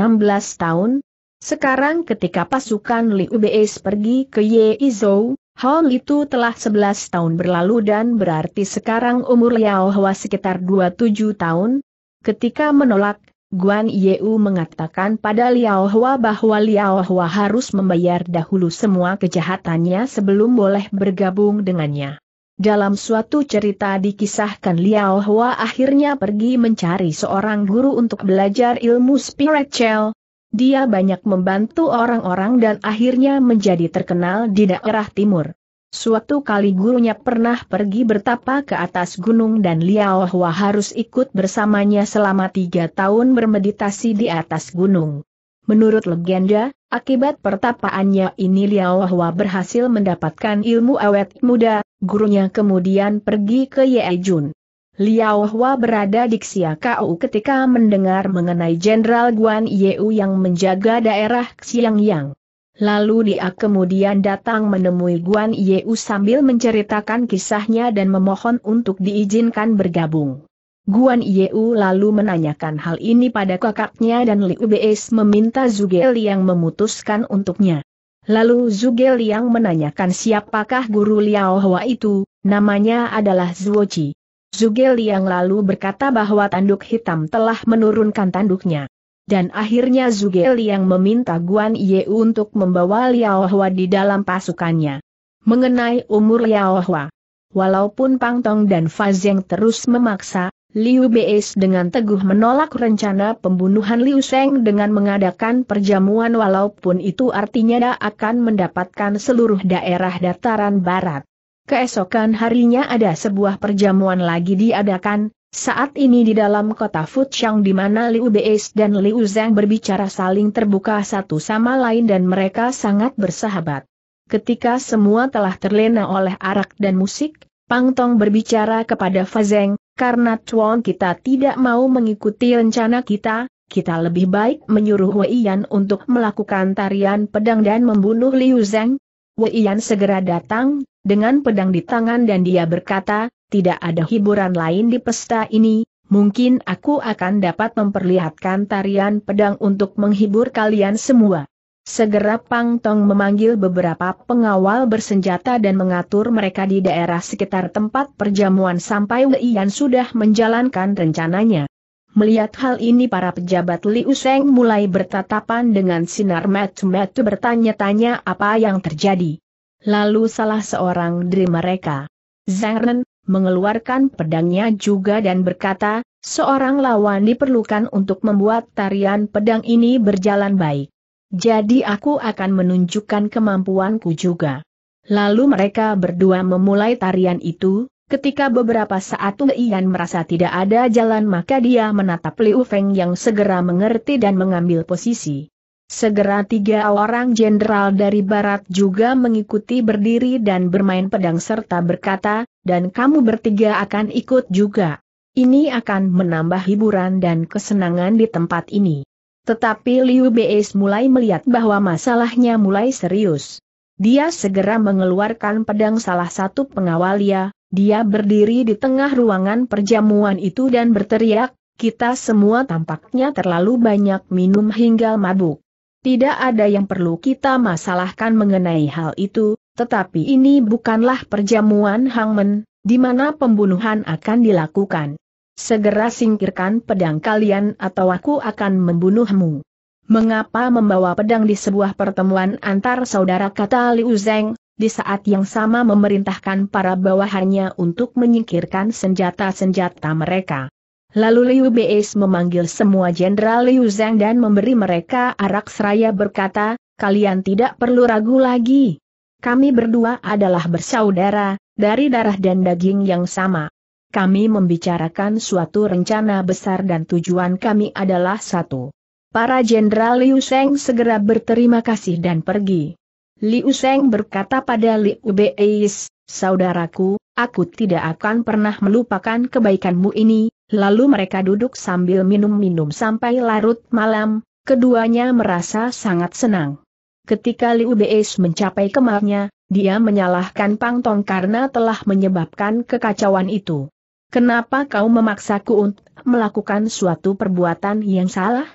A: tahun. Sekarang ketika pasukan Liu Beis pergi ke Ye Izou, hal itu telah 11 tahun berlalu dan berarti sekarang umur Liao Hua sekitar 27 tahun. Ketika menolak, Guan Yeu mengatakan pada Liao Hua bahwa Liao Hua harus membayar dahulu semua kejahatannya sebelum boleh bergabung dengannya. Dalam suatu cerita dikisahkan Liao Hua akhirnya pergi mencari seorang guru untuk belajar ilmu spiritual. Dia banyak membantu orang-orang dan akhirnya menjadi terkenal di daerah timur. Suatu kali gurunya pernah pergi bertapa ke atas gunung dan Liao Hua harus ikut bersamanya selama tiga tahun bermeditasi di atas gunung. Menurut legenda, akibat pertapaannya ini Liao Hua berhasil mendapatkan ilmu awet muda, gurunya kemudian pergi ke Ye Jun. Liao Hua berada di Xia Kau ketika mendengar mengenai Jenderal Guan Yeu yang menjaga daerah Yang. Lalu dia kemudian datang menemui Guan Yeu sambil menceritakan kisahnya dan memohon untuk diizinkan bergabung. Guan Yeu lalu menanyakan hal ini pada kakaknya dan Liu Bes meminta Zuge Liang memutuskan untuknya. Lalu Zuge Liang menanyakan siapakah guru Liao Hua itu, namanya adalah Zuoji. Zuge Liang lalu berkata bahwa tanduk hitam telah menurunkan tanduknya. Dan akhirnya Zuge Liang meminta Guan Yeu untuk membawa Liao Hua di dalam pasukannya. Mengenai umur Liao Hua, walaupun Pang Tong dan Fazeng terus memaksa, Liu Beis dengan teguh menolak rencana pembunuhan Liu Seng dengan mengadakan perjamuan walaupun itu artinya dia akan mendapatkan seluruh daerah dataran barat. Keesokan harinya ada sebuah perjamuan lagi diadakan, saat ini di dalam kota Fuchang di mana Liu Beis dan Liu Zhang berbicara saling terbuka satu sama lain dan mereka sangat bersahabat. Ketika semua telah terlena oleh arak dan musik, Pang Tong berbicara kepada Fazeng, karena Chuan kita tidak mau mengikuti rencana kita, kita lebih baik menyuruh Wei Yan untuk melakukan tarian pedang dan membunuh Liu Zhang. Wei Yan segera datang, dengan pedang di tangan dan dia berkata, tidak ada hiburan lain di pesta ini, mungkin aku akan dapat memperlihatkan tarian pedang untuk menghibur kalian semua. Segera Pang Tong memanggil beberapa pengawal bersenjata dan mengatur mereka di daerah sekitar tempat perjamuan sampai Wei Yan sudah menjalankan rencananya. Melihat hal ini para pejabat Liu Useng mulai bertatapan dengan sinar metu-metu bertanya-tanya apa yang terjadi. Lalu salah seorang dari mereka, Zhang Ren, mengeluarkan pedangnya juga dan berkata, seorang lawan diperlukan untuk membuat tarian pedang ini berjalan baik. Jadi aku akan menunjukkan kemampuanku juga. Lalu mereka berdua memulai tarian itu, ketika beberapa saat Tung Ian merasa tidak ada jalan maka dia menatap Liu Feng yang segera mengerti dan mengambil posisi. Segera tiga orang jenderal dari barat juga mengikuti berdiri dan bermain pedang serta berkata, dan kamu bertiga akan ikut juga. Ini akan menambah hiburan dan kesenangan di tempat ini. Tetapi Liu Beis mulai melihat bahwa masalahnya mulai serius. Dia segera mengeluarkan pedang salah satu pengawalnya, dia berdiri di tengah ruangan perjamuan itu dan berteriak, kita semua tampaknya terlalu banyak minum hingga mabuk. Tidak ada yang perlu kita masalahkan mengenai hal itu, tetapi ini bukanlah perjamuan hangmen, di mana pembunuhan akan dilakukan. Segera singkirkan pedang kalian atau aku akan membunuhmu. Mengapa membawa pedang di sebuah pertemuan antar saudara kata Liu Zeng, di saat yang sama memerintahkan para bawahannya untuk menyingkirkan senjata-senjata mereka. Lalu Liu Beis memanggil semua jenderal Liu Zeng dan memberi mereka arak seraya berkata, kalian tidak perlu ragu lagi. Kami berdua adalah bersaudara, dari darah dan daging yang sama kami membicarakan suatu rencana besar dan tujuan kami adalah satu. Para Jenderal Liu Sheng segera berterima kasih dan pergi. Liu Sheng berkata pada Liu Beis, Saudaraku, aku tidak akan pernah melupakan kebaikanmu ini, lalu mereka duduk sambil minum-minum sampai larut malam, keduanya merasa sangat senang. Ketika Liu Beis mencapai kemarnya, dia menyalahkan Pang Tong karena telah menyebabkan kekacauan itu. Kenapa kau memaksaku untuk melakukan suatu perbuatan yang salah?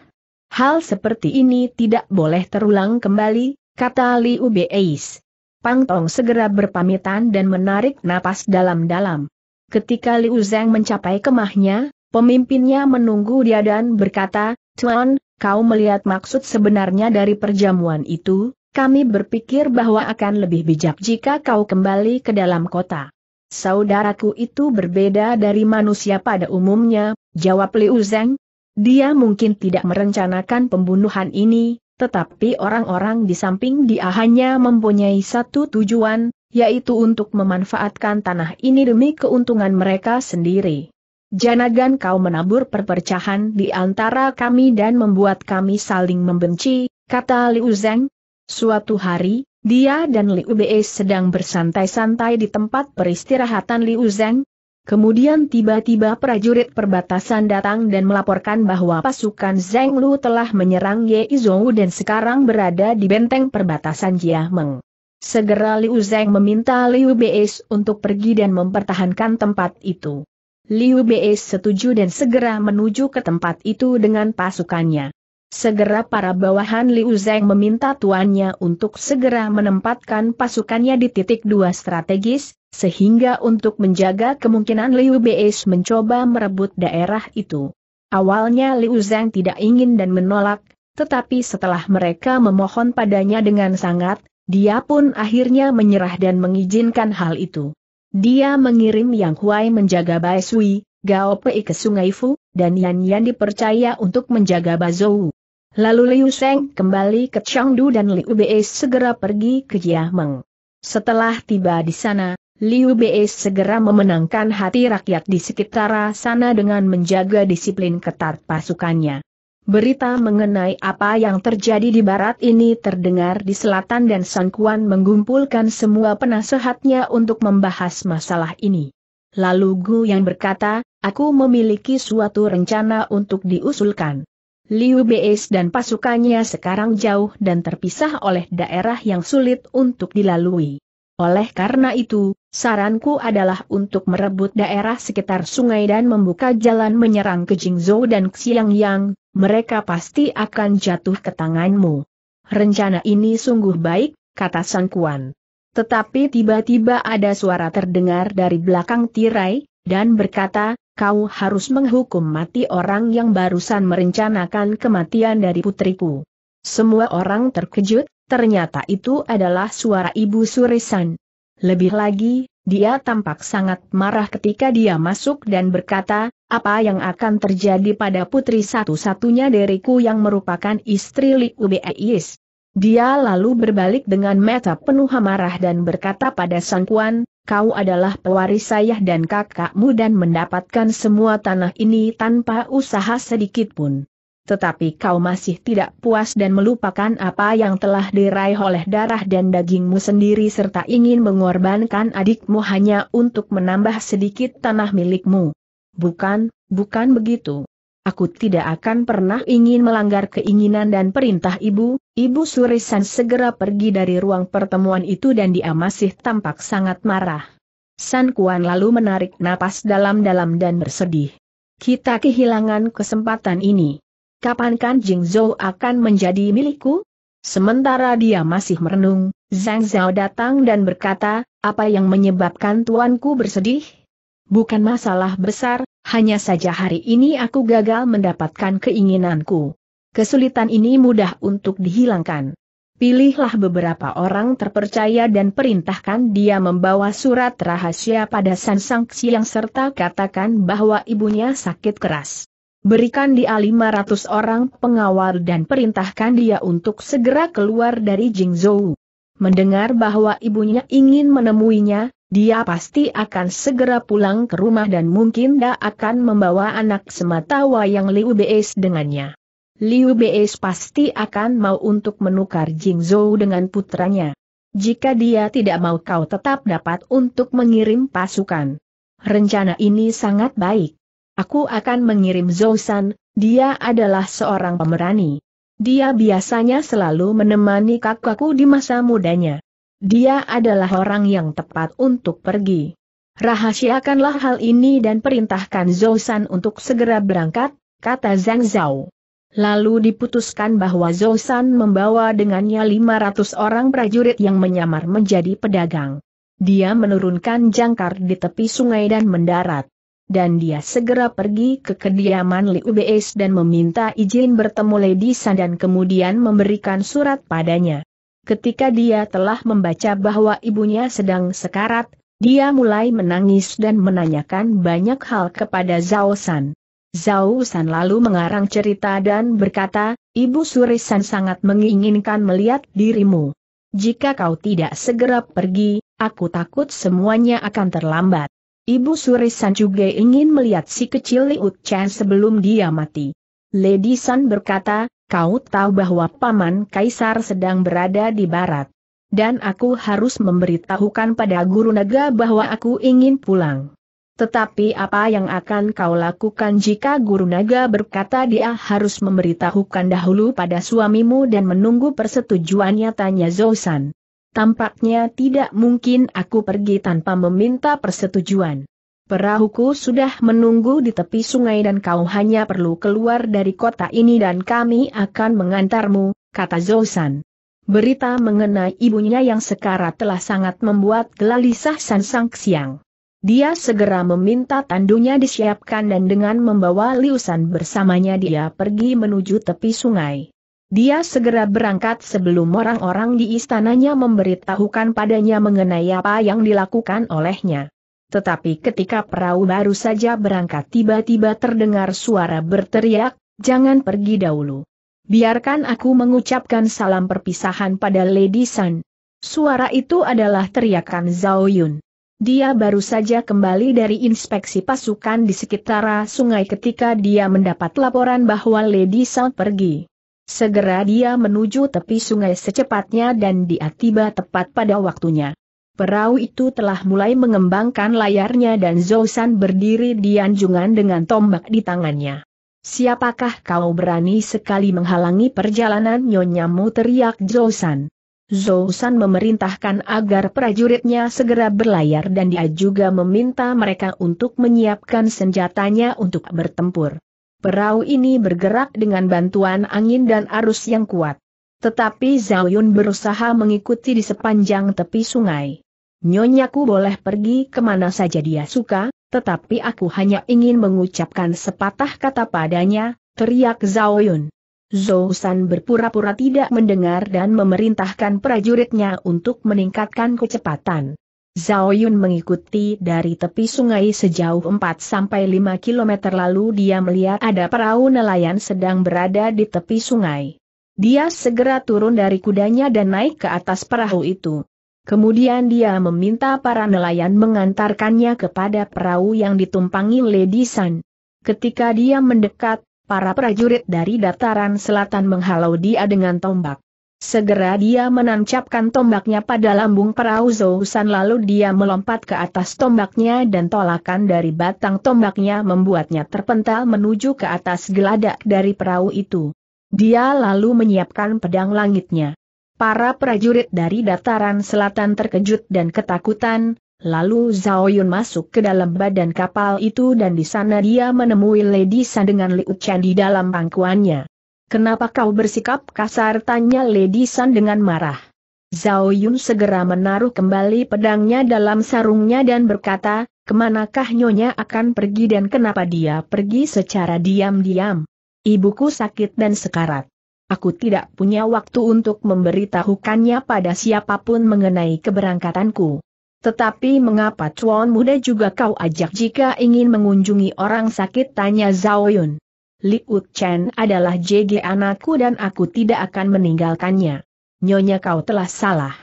A: Hal seperti ini tidak boleh terulang kembali, kata Liu Beis. Pang Tong segera berpamitan dan menarik napas dalam-dalam. Ketika Liu Zhang mencapai kemahnya, pemimpinnya menunggu dia dan berkata, Tuan, kau melihat maksud sebenarnya dari perjamuan itu, kami berpikir bahwa akan lebih bijak jika kau kembali ke dalam kota. Saudaraku itu berbeda dari manusia pada umumnya, jawab Liu Zeng. Dia mungkin tidak merencanakan pembunuhan ini, tetapi orang-orang di samping dia hanya mempunyai satu tujuan, yaitu untuk memanfaatkan tanah ini demi keuntungan mereka sendiri. Janagan kau menabur perpecahan di antara kami dan membuat kami saling membenci, kata Liu Zeng. Suatu hari, dia dan Liu Bei sedang bersantai-santai di tempat peristirahatan Liu Zeng. Kemudian tiba-tiba prajurit perbatasan datang dan melaporkan bahwa pasukan Zeng Lu telah menyerang Ye Izou dan sekarang berada di benteng perbatasan Jia Meng. Segera Liu Zeng meminta Liu Bei untuk pergi dan mempertahankan tempat itu. Liu Bei setuju dan segera menuju ke tempat itu dengan pasukannya. Segera para bawahan Liu Zeng meminta tuannya untuk segera menempatkan pasukannya di titik dua strategis, sehingga untuk menjaga kemungkinan Liu Beis mencoba merebut daerah itu. Awalnya Liu Zeng tidak ingin dan menolak, tetapi setelah mereka memohon padanya dengan sangat, dia pun akhirnya menyerah dan mengizinkan hal itu. Dia mengirim Yang Huai menjaga Bai Sui, Gao Pei ke Sungai Fu, dan Yan Yan dipercaya untuk menjaga Bazou. Lalu Liu Sheng kembali ke Chengdu dan Liu Bei segera pergi ke Jiameng. Setelah tiba di sana, Liu Bei segera memenangkan hati rakyat di sekitar sana dengan menjaga disiplin ketat pasukannya. Berita mengenai apa yang terjadi di barat ini terdengar di selatan dan Sun Kuan mengumpulkan semua penasehatnya untuk membahas masalah ini. Lalu Gu yang berkata, aku memiliki suatu rencana untuk diusulkan. Liu Beis dan pasukannya sekarang jauh dan terpisah oleh daerah yang sulit untuk dilalui. Oleh karena itu, saranku adalah untuk merebut daerah sekitar sungai dan membuka jalan menyerang ke Jingzhou dan Xiangyang, mereka pasti akan jatuh ke tanganmu. Rencana ini sungguh baik, kata Sang Kuan. Tetapi tiba-tiba ada suara terdengar dari belakang tirai, dan berkata, kau harus menghukum mati orang yang barusan merencanakan kematian dari putriku. Semua orang terkejut, ternyata itu adalah suara Ibu Surisan. Lebih lagi, dia tampak sangat marah ketika dia masuk dan berkata, apa yang akan terjadi pada putri satu-satunya dariku yang merupakan istri Li Ubeis. Dia lalu berbalik dengan mata penuh amarah dan berkata pada Sang Kuan, kau adalah pewaris saya dan kakakmu dan mendapatkan semua tanah ini tanpa usaha sedikit pun. Tetapi kau masih tidak puas dan melupakan apa yang telah diraih oleh darah dan dagingmu sendiri serta ingin mengorbankan adikmu hanya untuk menambah sedikit tanah milikmu. Bukan, bukan begitu. Aku tidak akan pernah ingin melanggar keinginan dan perintah ibu, ibu Surisan segera pergi dari ruang pertemuan itu dan dia masih tampak sangat marah. San Kuan lalu menarik napas dalam-dalam dan bersedih. Kita kehilangan kesempatan ini. Kapan kan Jing Zhou akan menjadi milikku? Sementara dia masih merenung, Zhang Zhao datang dan berkata, apa yang menyebabkan tuanku bersedih? Bukan masalah besar, hanya saja hari ini aku gagal mendapatkan keinginanku. Kesulitan ini mudah untuk dihilangkan. Pilihlah beberapa orang terpercaya dan perintahkan dia membawa surat rahasia pada Sansang Siang serta katakan bahwa ibunya sakit keras. Berikan dia 500 orang pengawal dan perintahkan dia untuk segera keluar dari Jingzhou. Mendengar bahwa ibunya ingin menemuinya, dia pasti akan segera pulang ke rumah dan mungkin dia akan membawa anak semata wayang Liu Beis dengannya. Liu Beis pasti akan mau untuk menukar Jing Zhou dengan putranya. Jika dia tidak mau kau tetap dapat untuk mengirim pasukan. Rencana ini sangat baik. Aku akan mengirim Zhou San, dia adalah seorang pemberani. Dia biasanya selalu menemani kakakku di masa mudanya. Dia adalah orang yang tepat untuk pergi. Rahasiakanlah hal ini dan perintahkan Zhou untuk segera berangkat, kata Zhang Zhao. Lalu diputuskan bahwa Zhou membawa dengannya 500 orang prajurit yang menyamar menjadi pedagang. Dia menurunkan jangkar di tepi sungai dan mendarat. Dan dia segera pergi ke kediaman Liu dan meminta izin bertemu Lady San dan kemudian memberikan surat padanya. Ketika dia telah membaca bahwa ibunya sedang sekarat, dia mulai menangis dan menanyakan banyak hal kepada Zhao San. Zhao San lalu mengarang cerita dan berkata, Ibu Suri San sangat menginginkan melihat dirimu. Jika kau tidak segera pergi, aku takut semuanya akan terlambat. Ibu Suri San juga ingin melihat si kecil Liu Chen sebelum dia mati. Lady San berkata, kau tahu bahwa Paman Kaisar sedang berada di barat. Dan aku harus memberitahukan pada Guru Naga bahwa aku ingin pulang. Tetapi apa yang akan kau lakukan jika Guru Naga berkata dia harus memberitahukan dahulu pada suamimu dan menunggu persetujuannya tanya Zousan. Tampaknya tidak mungkin aku pergi tanpa meminta persetujuan. Perahuku sudah menunggu di tepi sungai dan kau hanya perlu keluar dari kota ini dan kami akan mengantarmu, kata Zosan. Berita mengenai ibunya yang sekarat telah sangat membuat gelisah Sang Siang. Dia segera meminta tandunya disiapkan dan dengan membawa liusan bersamanya dia pergi menuju tepi sungai. Dia segera berangkat sebelum orang-orang di istananya memberitahukan padanya mengenai apa yang dilakukan olehnya. Tetapi ketika perahu baru saja berangkat tiba-tiba terdengar suara berteriak, jangan pergi dahulu. Biarkan aku mengucapkan salam perpisahan pada Lady Sun. Suara itu adalah teriakan Zhao Yun. Dia baru saja kembali dari inspeksi pasukan di sekitar sungai ketika dia mendapat laporan bahwa Lady Sun pergi. Segera dia menuju tepi sungai secepatnya dan dia tiba tepat pada waktunya. Perahu itu telah mulai mengembangkan layarnya dan San berdiri di anjungan dengan tombak di tangannya. Siapakah kau berani sekali menghalangi perjalanan nyonyamu teriak San. Zhou San memerintahkan agar prajuritnya segera berlayar dan dia juga meminta mereka untuk menyiapkan senjatanya untuk bertempur. Perahu ini bergerak dengan bantuan angin dan arus yang kuat. Tetapi Zhao Yun berusaha mengikuti di sepanjang tepi sungai. Nyonyaku boleh pergi kemana saja dia suka, tetapi aku hanya ingin mengucapkan sepatah kata padanya, teriak Zhao Yun. Zhou San berpura-pura tidak mendengar dan memerintahkan prajuritnya untuk meningkatkan kecepatan. Zhao Yun mengikuti dari tepi sungai sejauh 4-5 km lalu dia melihat ada perahu nelayan sedang berada di tepi sungai. Dia segera turun dari kudanya dan naik ke atas perahu itu. Kemudian dia meminta para nelayan mengantarkannya kepada perahu yang ditumpangi Lady Sun. Ketika dia mendekat, para prajurit dari dataran selatan menghalau dia dengan tombak. Segera dia menancapkan tombaknya pada lambung perahu Zousan lalu dia melompat ke atas tombaknya dan tolakan dari batang tombaknya membuatnya terpental menuju ke atas geladak dari perahu itu. Dia lalu menyiapkan pedang langitnya. Para prajurit dari dataran selatan terkejut dan ketakutan, lalu Zhao Yun masuk ke dalam badan kapal itu dan di sana dia menemui Lady San dengan Liu Chen di dalam pangkuannya. Kenapa kau bersikap kasar tanya Lady San dengan marah. Zhao Yun segera menaruh kembali pedangnya dalam sarungnya dan berkata, kemanakah nyonya akan pergi dan kenapa dia pergi secara diam-diam. Ibuku sakit dan sekarat aku tidak punya waktu untuk memberitahukannya pada siapapun mengenai keberangkatanku. Tetapi mengapa Chuan muda juga kau ajak jika ingin mengunjungi orang sakit tanya Zhao Yun. Liu Chen adalah JG anakku dan aku tidak akan meninggalkannya. Nyonya kau telah salah.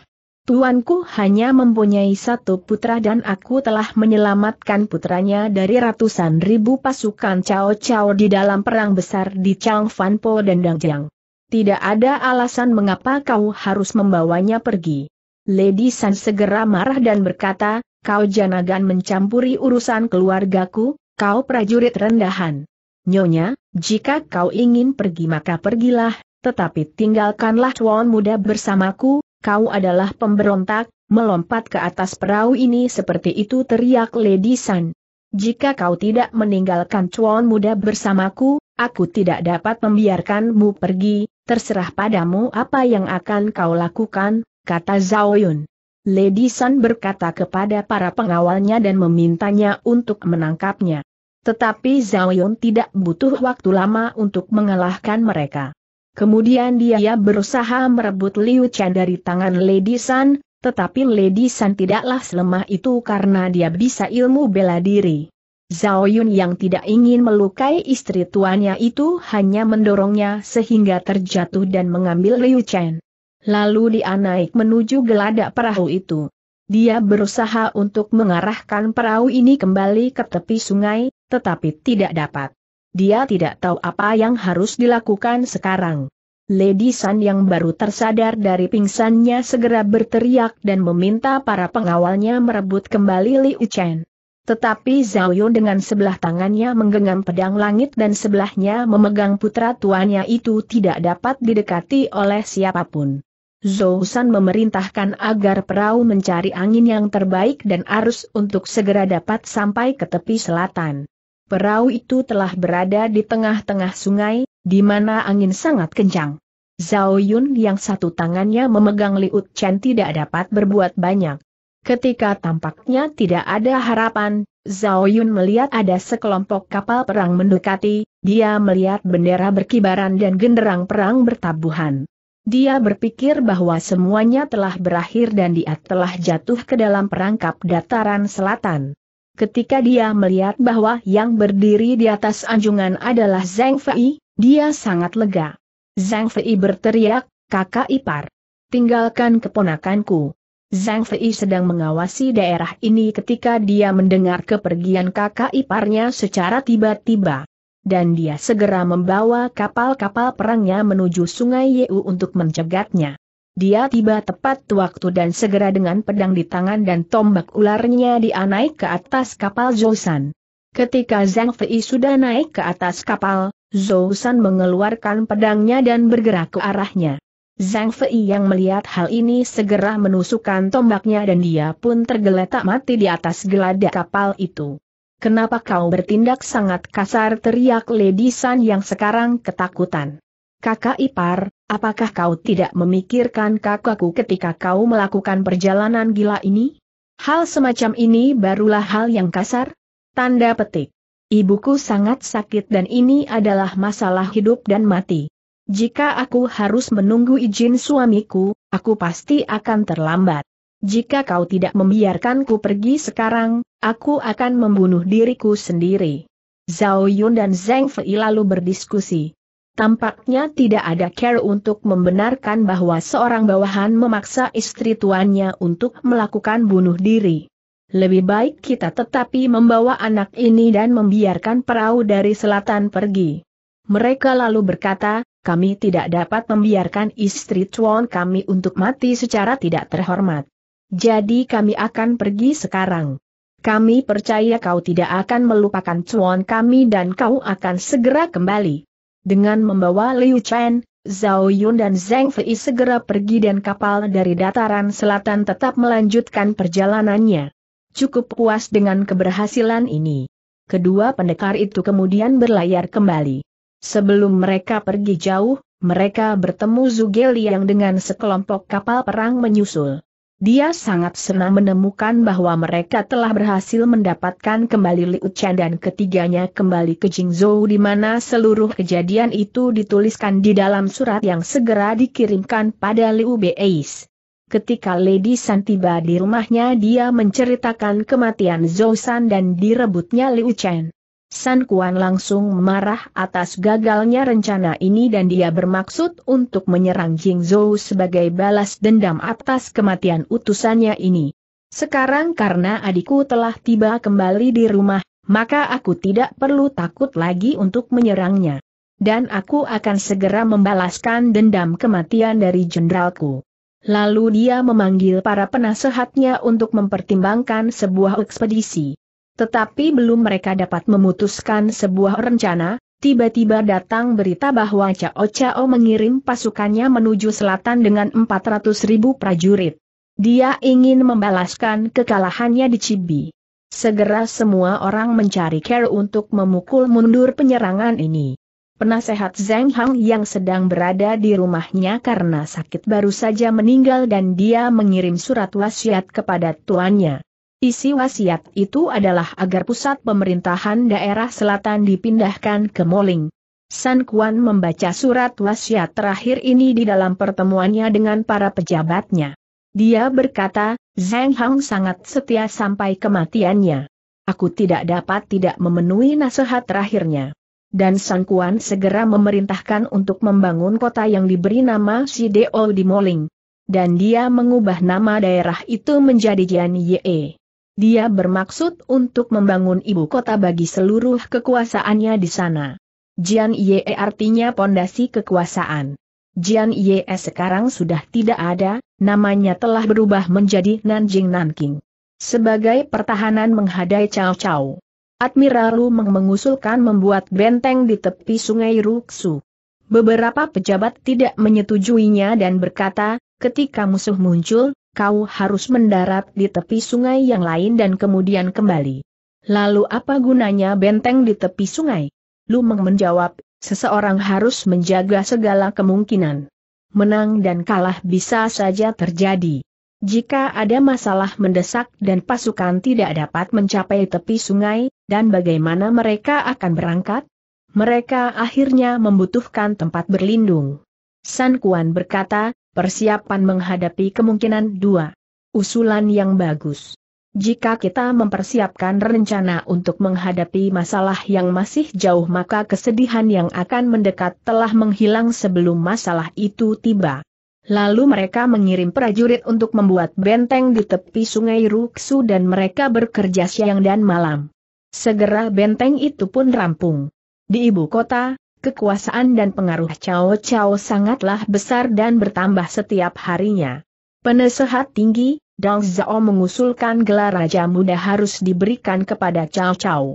A: Tuanku hanya mempunyai satu putra dan aku telah menyelamatkan putranya dari ratusan ribu pasukan Cao Cao di dalam perang besar di Changfanpo dan Jiang. Tidak ada alasan mengapa kau harus membawanya pergi. Lady San segera marah dan berkata, kau janagan mencampuri urusan keluargaku, kau prajurit rendahan. Nyonya, jika kau ingin pergi maka pergilah, tetapi tinggalkanlah cuan muda bersamaku, kau adalah pemberontak, melompat ke atas perahu ini seperti itu teriak Lady San. Jika kau tidak meninggalkan cuan muda bersamaku, aku tidak dapat membiarkanmu pergi, terserah padamu apa yang akan kau lakukan, kata Zhao Yun. Lady Sun berkata kepada para pengawalnya dan memintanya untuk menangkapnya. Tetapi Zhao Yun tidak butuh waktu lama untuk mengalahkan mereka. Kemudian dia berusaha merebut Liu Chen dari tangan Lady Sun, tetapi Lady Sun tidaklah selemah itu karena dia bisa ilmu bela diri. Zhao Yun yang tidak ingin melukai istri tuannya itu hanya mendorongnya sehingga terjatuh dan mengambil Liu Chen. Lalu dia naik menuju geladak perahu itu. Dia berusaha untuk mengarahkan perahu ini kembali ke tepi sungai, tetapi tidak dapat. Dia tidak tahu apa yang harus dilakukan sekarang. Lady San yang baru tersadar dari pingsannya segera berteriak dan meminta para pengawalnya merebut kembali Liu Chen. Tetapi Zhao Yun dengan sebelah tangannya menggenggam pedang langit dan sebelahnya memegang putra tuannya itu tidak dapat didekati oleh siapapun. Zhou San memerintahkan agar perahu mencari angin yang terbaik dan arus untuk segera dapat sampai ke tepi selatan. Perahu itu telah berada di tengah-tengah sungai, di mana angin sangat kencang. Zhao Yun yang satu tangannya memegang Liut Chen tidak dapat berbuat banyak. Ketika tampaknya tidak ada harapan, Zhao Yun melihat ada sekelompok kapal perang mendekati, dia melihat bendera berkibaran dan genderang perang bertabuhan. Dia berpikir bahwa semuanya telah berakhir dan dia telah jatuh ke dalam perangkap dataran selatan. Ketika dia melihat bahwa yang berdiri di atas anjungan adalah Zhang Fei, dia sangat lega. Zhang Fei berteriak, kakak ipar. Tinggalkan keponakanku. Zhang Fei sedang mengawasi daerah ini ketika dia mendengar kepergian kakak iparnya secara tiba-tiba. Dan dia segera membawa kapal-kapal perangnya menuju sungai Yeu untuk mencegatnya. Dia tiba tepat waktu dan segera dengan pedang di tangan dan tombak ularnya dia naik ke atas kapal Zhou Zhousan. Ketika Zhang Fei sudah naik ke atas kapal, Zhou Zhousan mengeluarkan pedangnya dan bergerak ke arahnya. Zhang Fei yang melihat hal ini segera menusukkan tombaknya dan dia pun tergeletak mati di atas geladak kapal itu. Kenapa kau bertindak sangat kasar teriak Lady San yang sekarang ketakutan. Kakak ipar, apakah kau tidak memikirkan kakakku ketika kau melakukan perjalanan gila ini? Hal semacam ini barulah hal yang kasar? Tanda petik. Ibuku sangat sakit dan ini adalah masalah hidup dan mati. Jika aku harus menunggu izin suamiku, aku pasti akan terlambat. Jika kau tidak membiarkanku pergi sekarang, aku akan membunuh diriku sendiri. Zhao Yun dan Zheng Fei lalu berdiskusi. Tampaknya tidak ada care untuk membenarkan bahwa seorang bawahan memaksa istri tuannya untuk melakukan bunuh diri. Lebih baik kita tetapi membawa anak ini dan membiarkan perahu dari selatan pergi. Mereka lalu berkata, kami tidak dapat membiarkan istri cuan kami untuk mati secara tidak terhormat. Jadi kami akan pergi sekarang. Kami percaya kau tidak akan melupakan cuan kami dan kau akan segera kembali. Dengan membawa Liu Chen, Zhao Yun dan Zheng Fei segera pergi dan kapal dari dataran selatan tetap melanjutkan perjalanannya. Cukup puas dengan keberhasilan ini. Kedua pendekar itu kemudian berlayar kembali. Sebelum mereka pergi jauh, mereka bertemu Zugeli yang dengan sekelompok kapal perang menyusul. Dia sangat senang menemukan bahwa mereka telah berhasil mendapatkan kembali Liu Chen dan ketiganya kembali ke Jingzhou di mana seluruh kejadian itu dituliskan di dalam surat yang segera dikirimkan pada Liu Beis. Ketika Lady San tiba di rumahnya dia menceritakan kematian Zhou San dan direbutnya Liu Chen. San Kuan langsung marah atas gagalnya rencana ini dan dia bermaksud untuk menyerang Jing Zhou sebagai balas dendam atas kematian utusannya ini. Sekarang karena adikku telah tiba kembali di rumah, maka aku tidak perlu takut lagi untuk menyerangnya. Dan aku akan segera membalaskan dendam kematian dari jenderalku. Lalu dia memanggil para penasehatnya untuk mempertimbangkan sebuah ekspedisi. Tetapi belum mereka dapat memutuskan sebuah rencana, tiba-tiba datang berita bahwa Cao Cao mengirim pasukannya menuju selatan dengan 400 ribu prajurit. Dia ingin membalaskan kekalahannya di Cibi. Segera semua orang mencari care untuk memukul mundur penyerangan ini. Penasehat Zeng Hang yang sedang berada di rumahnya karena sakit baru saja meninggal dan dia mengirim surat wasiat kepada tuannya. Isi wasiat itu adalah agar pusat pemerintahan daerah selatan dipindahkan ke Moling. San Kuan membaca surat wasiat terakhir ini di dalam pertemuannya dengan para pejabatnya. Dia berkata, Zhang Hang sangat setia sampai kematiannya. Aku tidak dapat tidak memenuhi nasihat terakhirnya dan San Kuan segera memerintahkan untuk membangun kota yang diberi nama Sideol di Moling. Dan dia mengubah nama daerah itu menjadi Jian Ye. Dia bermaksud untuk membangun ibu kota bagi seluruh kekuasaannya di sana. Jian Ye artinya pondasi kekuasaan. Jian Ye sekarang sudah tidak ada, namanya telah berubah menjadi Nanjing Nanking. Sebagai pertahanan menghadai Cao Cao. Admiral Lu Meng mengusulkan membuat benteng di tepi sungai Ruksu. Beberapa pejabat tidak menyetujuinya dan berkata, ketika musuh muncul, kau harus mendarat di tepi sungai yang lain dan kemudian kembali. Lalu apa gunanya benteng di tepi sungai? Lumeng menjawab, seseorang harus menjaga segala kemungkinan. Menang dan kalah bisa saja terjadi. Jika ada masalah mendesak dan pasukan tidak dapat mencapai tepi sungai, dan bagaimana mereka akan berangkat? Mereka akhirnya membutuhkan tempat berlindung. San Kuan berkata, Persiapan menghadapi kemungkinan dua. Usulan yang bagus. Jika kita mempersiapkan rencana untuk menghadapi masalah yang masih jauh maka kesedihan yang akan mendekat telah menghilang sebelum masalah itu tiba. Lalu mereka mengirim prajurit untuk membuat benteng di tepi sungai Ruksu dan mereka bekerja siang dan malam. Segera benteng itu pun rampung. Di ibu kota, kekuasaan dan pengaruh Cao Cao sangatlah besar dan bertambah setiap harinya. Penasehat tinggi, Dong Zhao mengusulkan gelar Raja Muda harus diberikan kepada Cao Cao.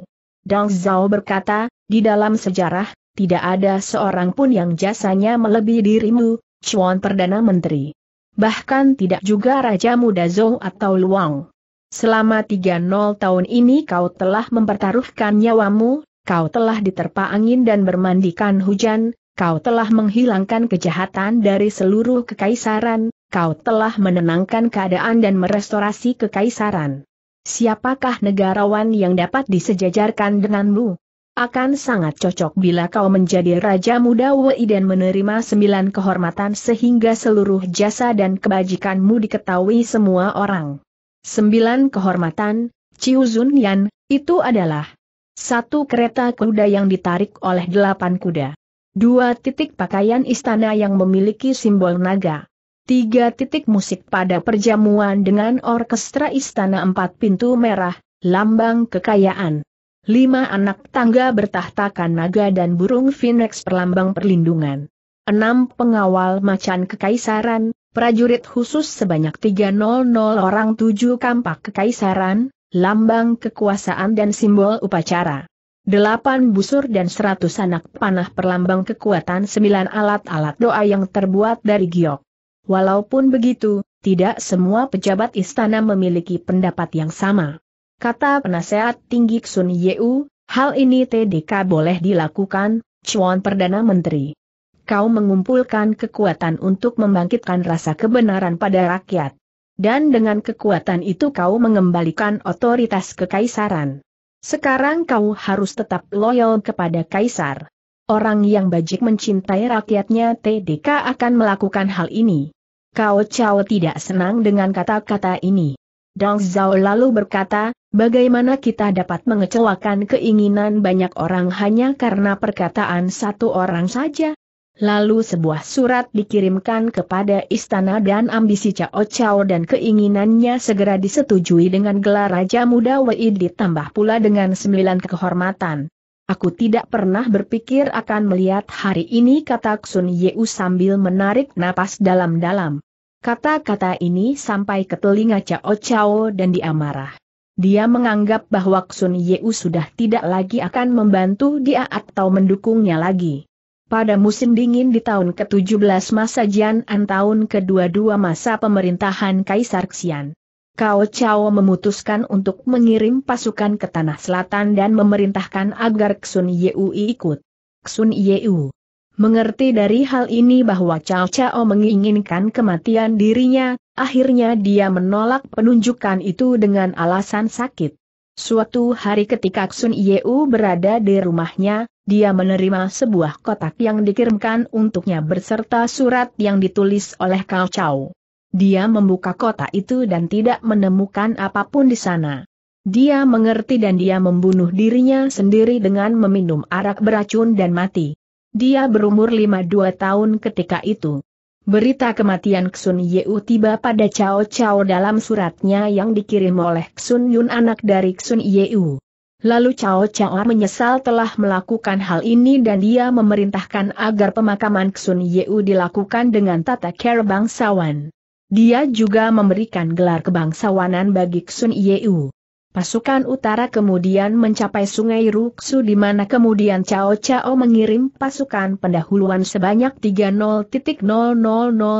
A: Dong Zhao berkata, di dalam sejarah, tidak ada seorang pun yang jasanya melebihi dirimu, Chuan Perdana Menteri. Bahkan tidak juga Raja Muda Zhou atau Luang. Selama 30 tahun ini kau telah mempertaruhkan nyawamu kau telah diterpa angin dan bermandikan hujan, kau telah menghilangkan kejahatan dari seluruh kekaisaran, kau telah menenangkan keadaan dan merestorasi kekaisaran. Siapakah negarawan yang dapat disejajarkan denganmu? Akan sangat cocok bila kau menjadi Raja Muda Wei dan menerima sembilan kehormatan sehingga seluruh jasa dan kebajikanmu diketahui semua orang. Sembilan kehormatan, Ciu Zun Yan, itu adalah satu kereta kuda yang ditarik oleh delapan kuda. Dua titik pakaian istana yang memiliki simbol naga. Tiga titik musik pada perjamuan dengan orkestra istana empat pintu merah, lambang kekayaan. Lima anak tangga bertahtakan naga dan burung phoenix perlambang perlindungan. Enam pengawal macan kekaisaran, prajurit khusus sebanyak 300 orang tujuh kampak kekaisaran, lambang kekuasaan dan simbol upacara. Delapan busur dan seratus anak panah perlambang kekuatan sembilan alat-alat doa yang terbuat dari giok. Walaupun begitu, tidak semua pejabat istana memiliki pendapat yang sama. Kata penasehat tinggi Sun Yeu, hal ini TDK boleh dilakukan, Chuan Perdana Menteri kau mengumpulkan kekuatan untuk membangkitkan rasa kebenaran pada rakyat. Dan dengan kekuatan itu kau mengembalikan otoritas kekaisaran. Sekarang kau harus tetap loyal kepada kaisar. Orang yang bajik mencintai rakyatnya TDK akan melakukan hal ini. Kau Chao tidak senang dengan kata-kata ini. Dong Zhao lalu berkata, bagaimana kita dapat mengecewakan keinginan banyak orang hanya karena perkataan satu orang saja? Lalu sebuah surat dikirimkan kepada istana dan ambisi Cao Cao dan keinginannya segera disetujui dengan gelar Raja Muda Wei ditambah pula dengan sembilan kehormatan. Aku tidak pernah berpikir akan melihat hari ini kata Sun Yeu sambil menarik napas dalam-dalam. Kata-kata ini sampai ke telinga Cao Cao dan dia marah. Dia menganggap bahwa Sun Yeu sudah tidak lagi akan membantu dia atau mendukungnya lagi. Pada musim dingin di tahun ke-17 masa Jian'an tahun ke-22 masa pemerintahan Kaisar Xian. Cao Cao memutuskan untuk mengirim pasukan ke tanah selatan dan memerintahkan agar Xun Yeu ikut. Xun Yeu mengerti dari hal ini bahwa Cao Cao menginginkan kematian dirinya, akhirnya dia menolak penunjukan itu dengan alasan sakit. Suatu hari ketika Sun Yeu berada di rumahnya, dia menerima sebuah kotak yang dikirimkan untuknya berserta surat yang ditulis oleh Kau Chao. Dia membuka kotak itu dan tidak menemukan apapun di sana. Dia mengerti dan dia membunuh dirinya sendiri dengan meminum arak beracun dan mati. Dia berumur 52 tahun ketika itu. Berita kematian Ksun Yeu tiba pada Cao Cao dalam suratnya yang dikirim oleh Ksun Yun anak dari Ksun Yeu. Lalu Cao Cao menyesal telah melakukan hal ini dan dia memerintahkan agar pemakaman Ksun Yeu dilakukan dengan tata cara bangsawan. Dia juga memberikan gelar kebangsawanan bagi Ksun Yeu. Pasukan utara kemudian mencapai sungai Ruksu di mana kemudian Cao Cao mengirim pasukan pendahuluan sebanyak 30.000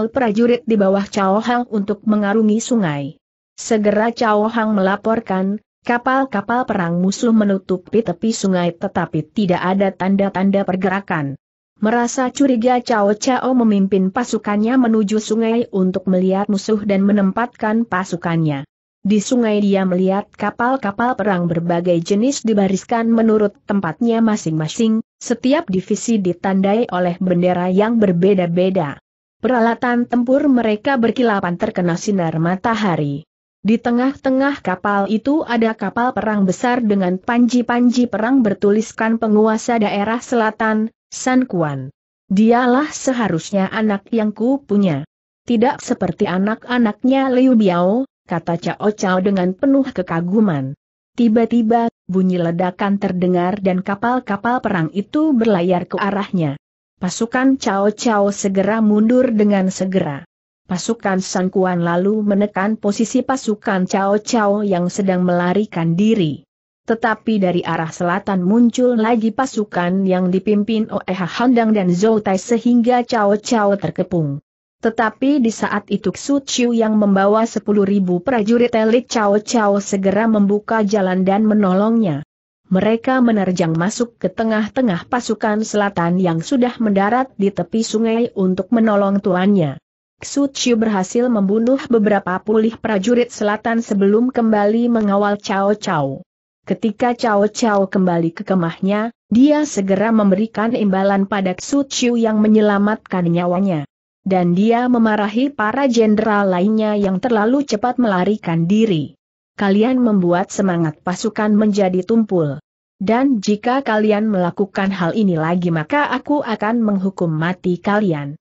A: prajurit di bawah Cao Hang untuk mengarungi sungai. Segera Cao Hang melaporkan, kapal-kapal perang musuh menutupi tepi sungai tetapi tidak ada tanda-tanda pergerakan. Merasa curiga Cao Cao memimpin pasukannya menuju sungai untuk melihat musuh dan menempatkan pasukannya. Di sungai dia melihat kapal-kapal perang berbagai jenis dibariskan menurut tempatnya masing-masing, setiap divisi ditandai oleh bendera yang berbeda-beda. Peralatan tempur mereka berkilapan terkena sinar matahari. Di tengah-tengah kapal itu ada kapal perang besar dengan panji-panji perang bertuliskan penguasa daerah selatan, San Kuan. Dialah seharusnya anak yang ku punya. Tidak seperti anak-anaknya Liu Biao, kata Cao Cao dengan penuh kekaguman. Tiba-tiba, bunyi ledakan terdengar dan kapal-kapal perang itu berlayar ke arahnya. Pasukan Cao Cao segera mundur dengan segera. Pasukan Sangkuan lalu menekan posisi pasukan Cao Cao yang sedang melarikan diri. Tetapi dari arah selatan muncul lagi pasukan yang dipimpin oleh Handang dan Zhou Tai sehingga Cao Cao terkepung. Tetapi di saat itu Su Chiu yang membawa 10.000 prajurit elit Cao Cao segera membuka jalan dan menolongnya. Mereka menerjang masuk ke tengah-tengah pasukan selatan yang sudah mendarat di tepi sungai untuk menolong tuannya. Su Chiu berhasil membunuh beberapa pulih prajurit selatan sebelum kembali mengawal Cao Cao. Ketika Cao Cao kembali ke kemahnya, dia segera memberikan imbalan pada Su Chiu yang menyelamatkan nyawanya dan dia memarahi para jenderal lainnya yang terlalu cepat melarikan diri. Kalian membuat semangat pasukan menjadi tumpul. Dan jika kalian melakukan hal ini lagi maka aku akan menghukum mati kalian.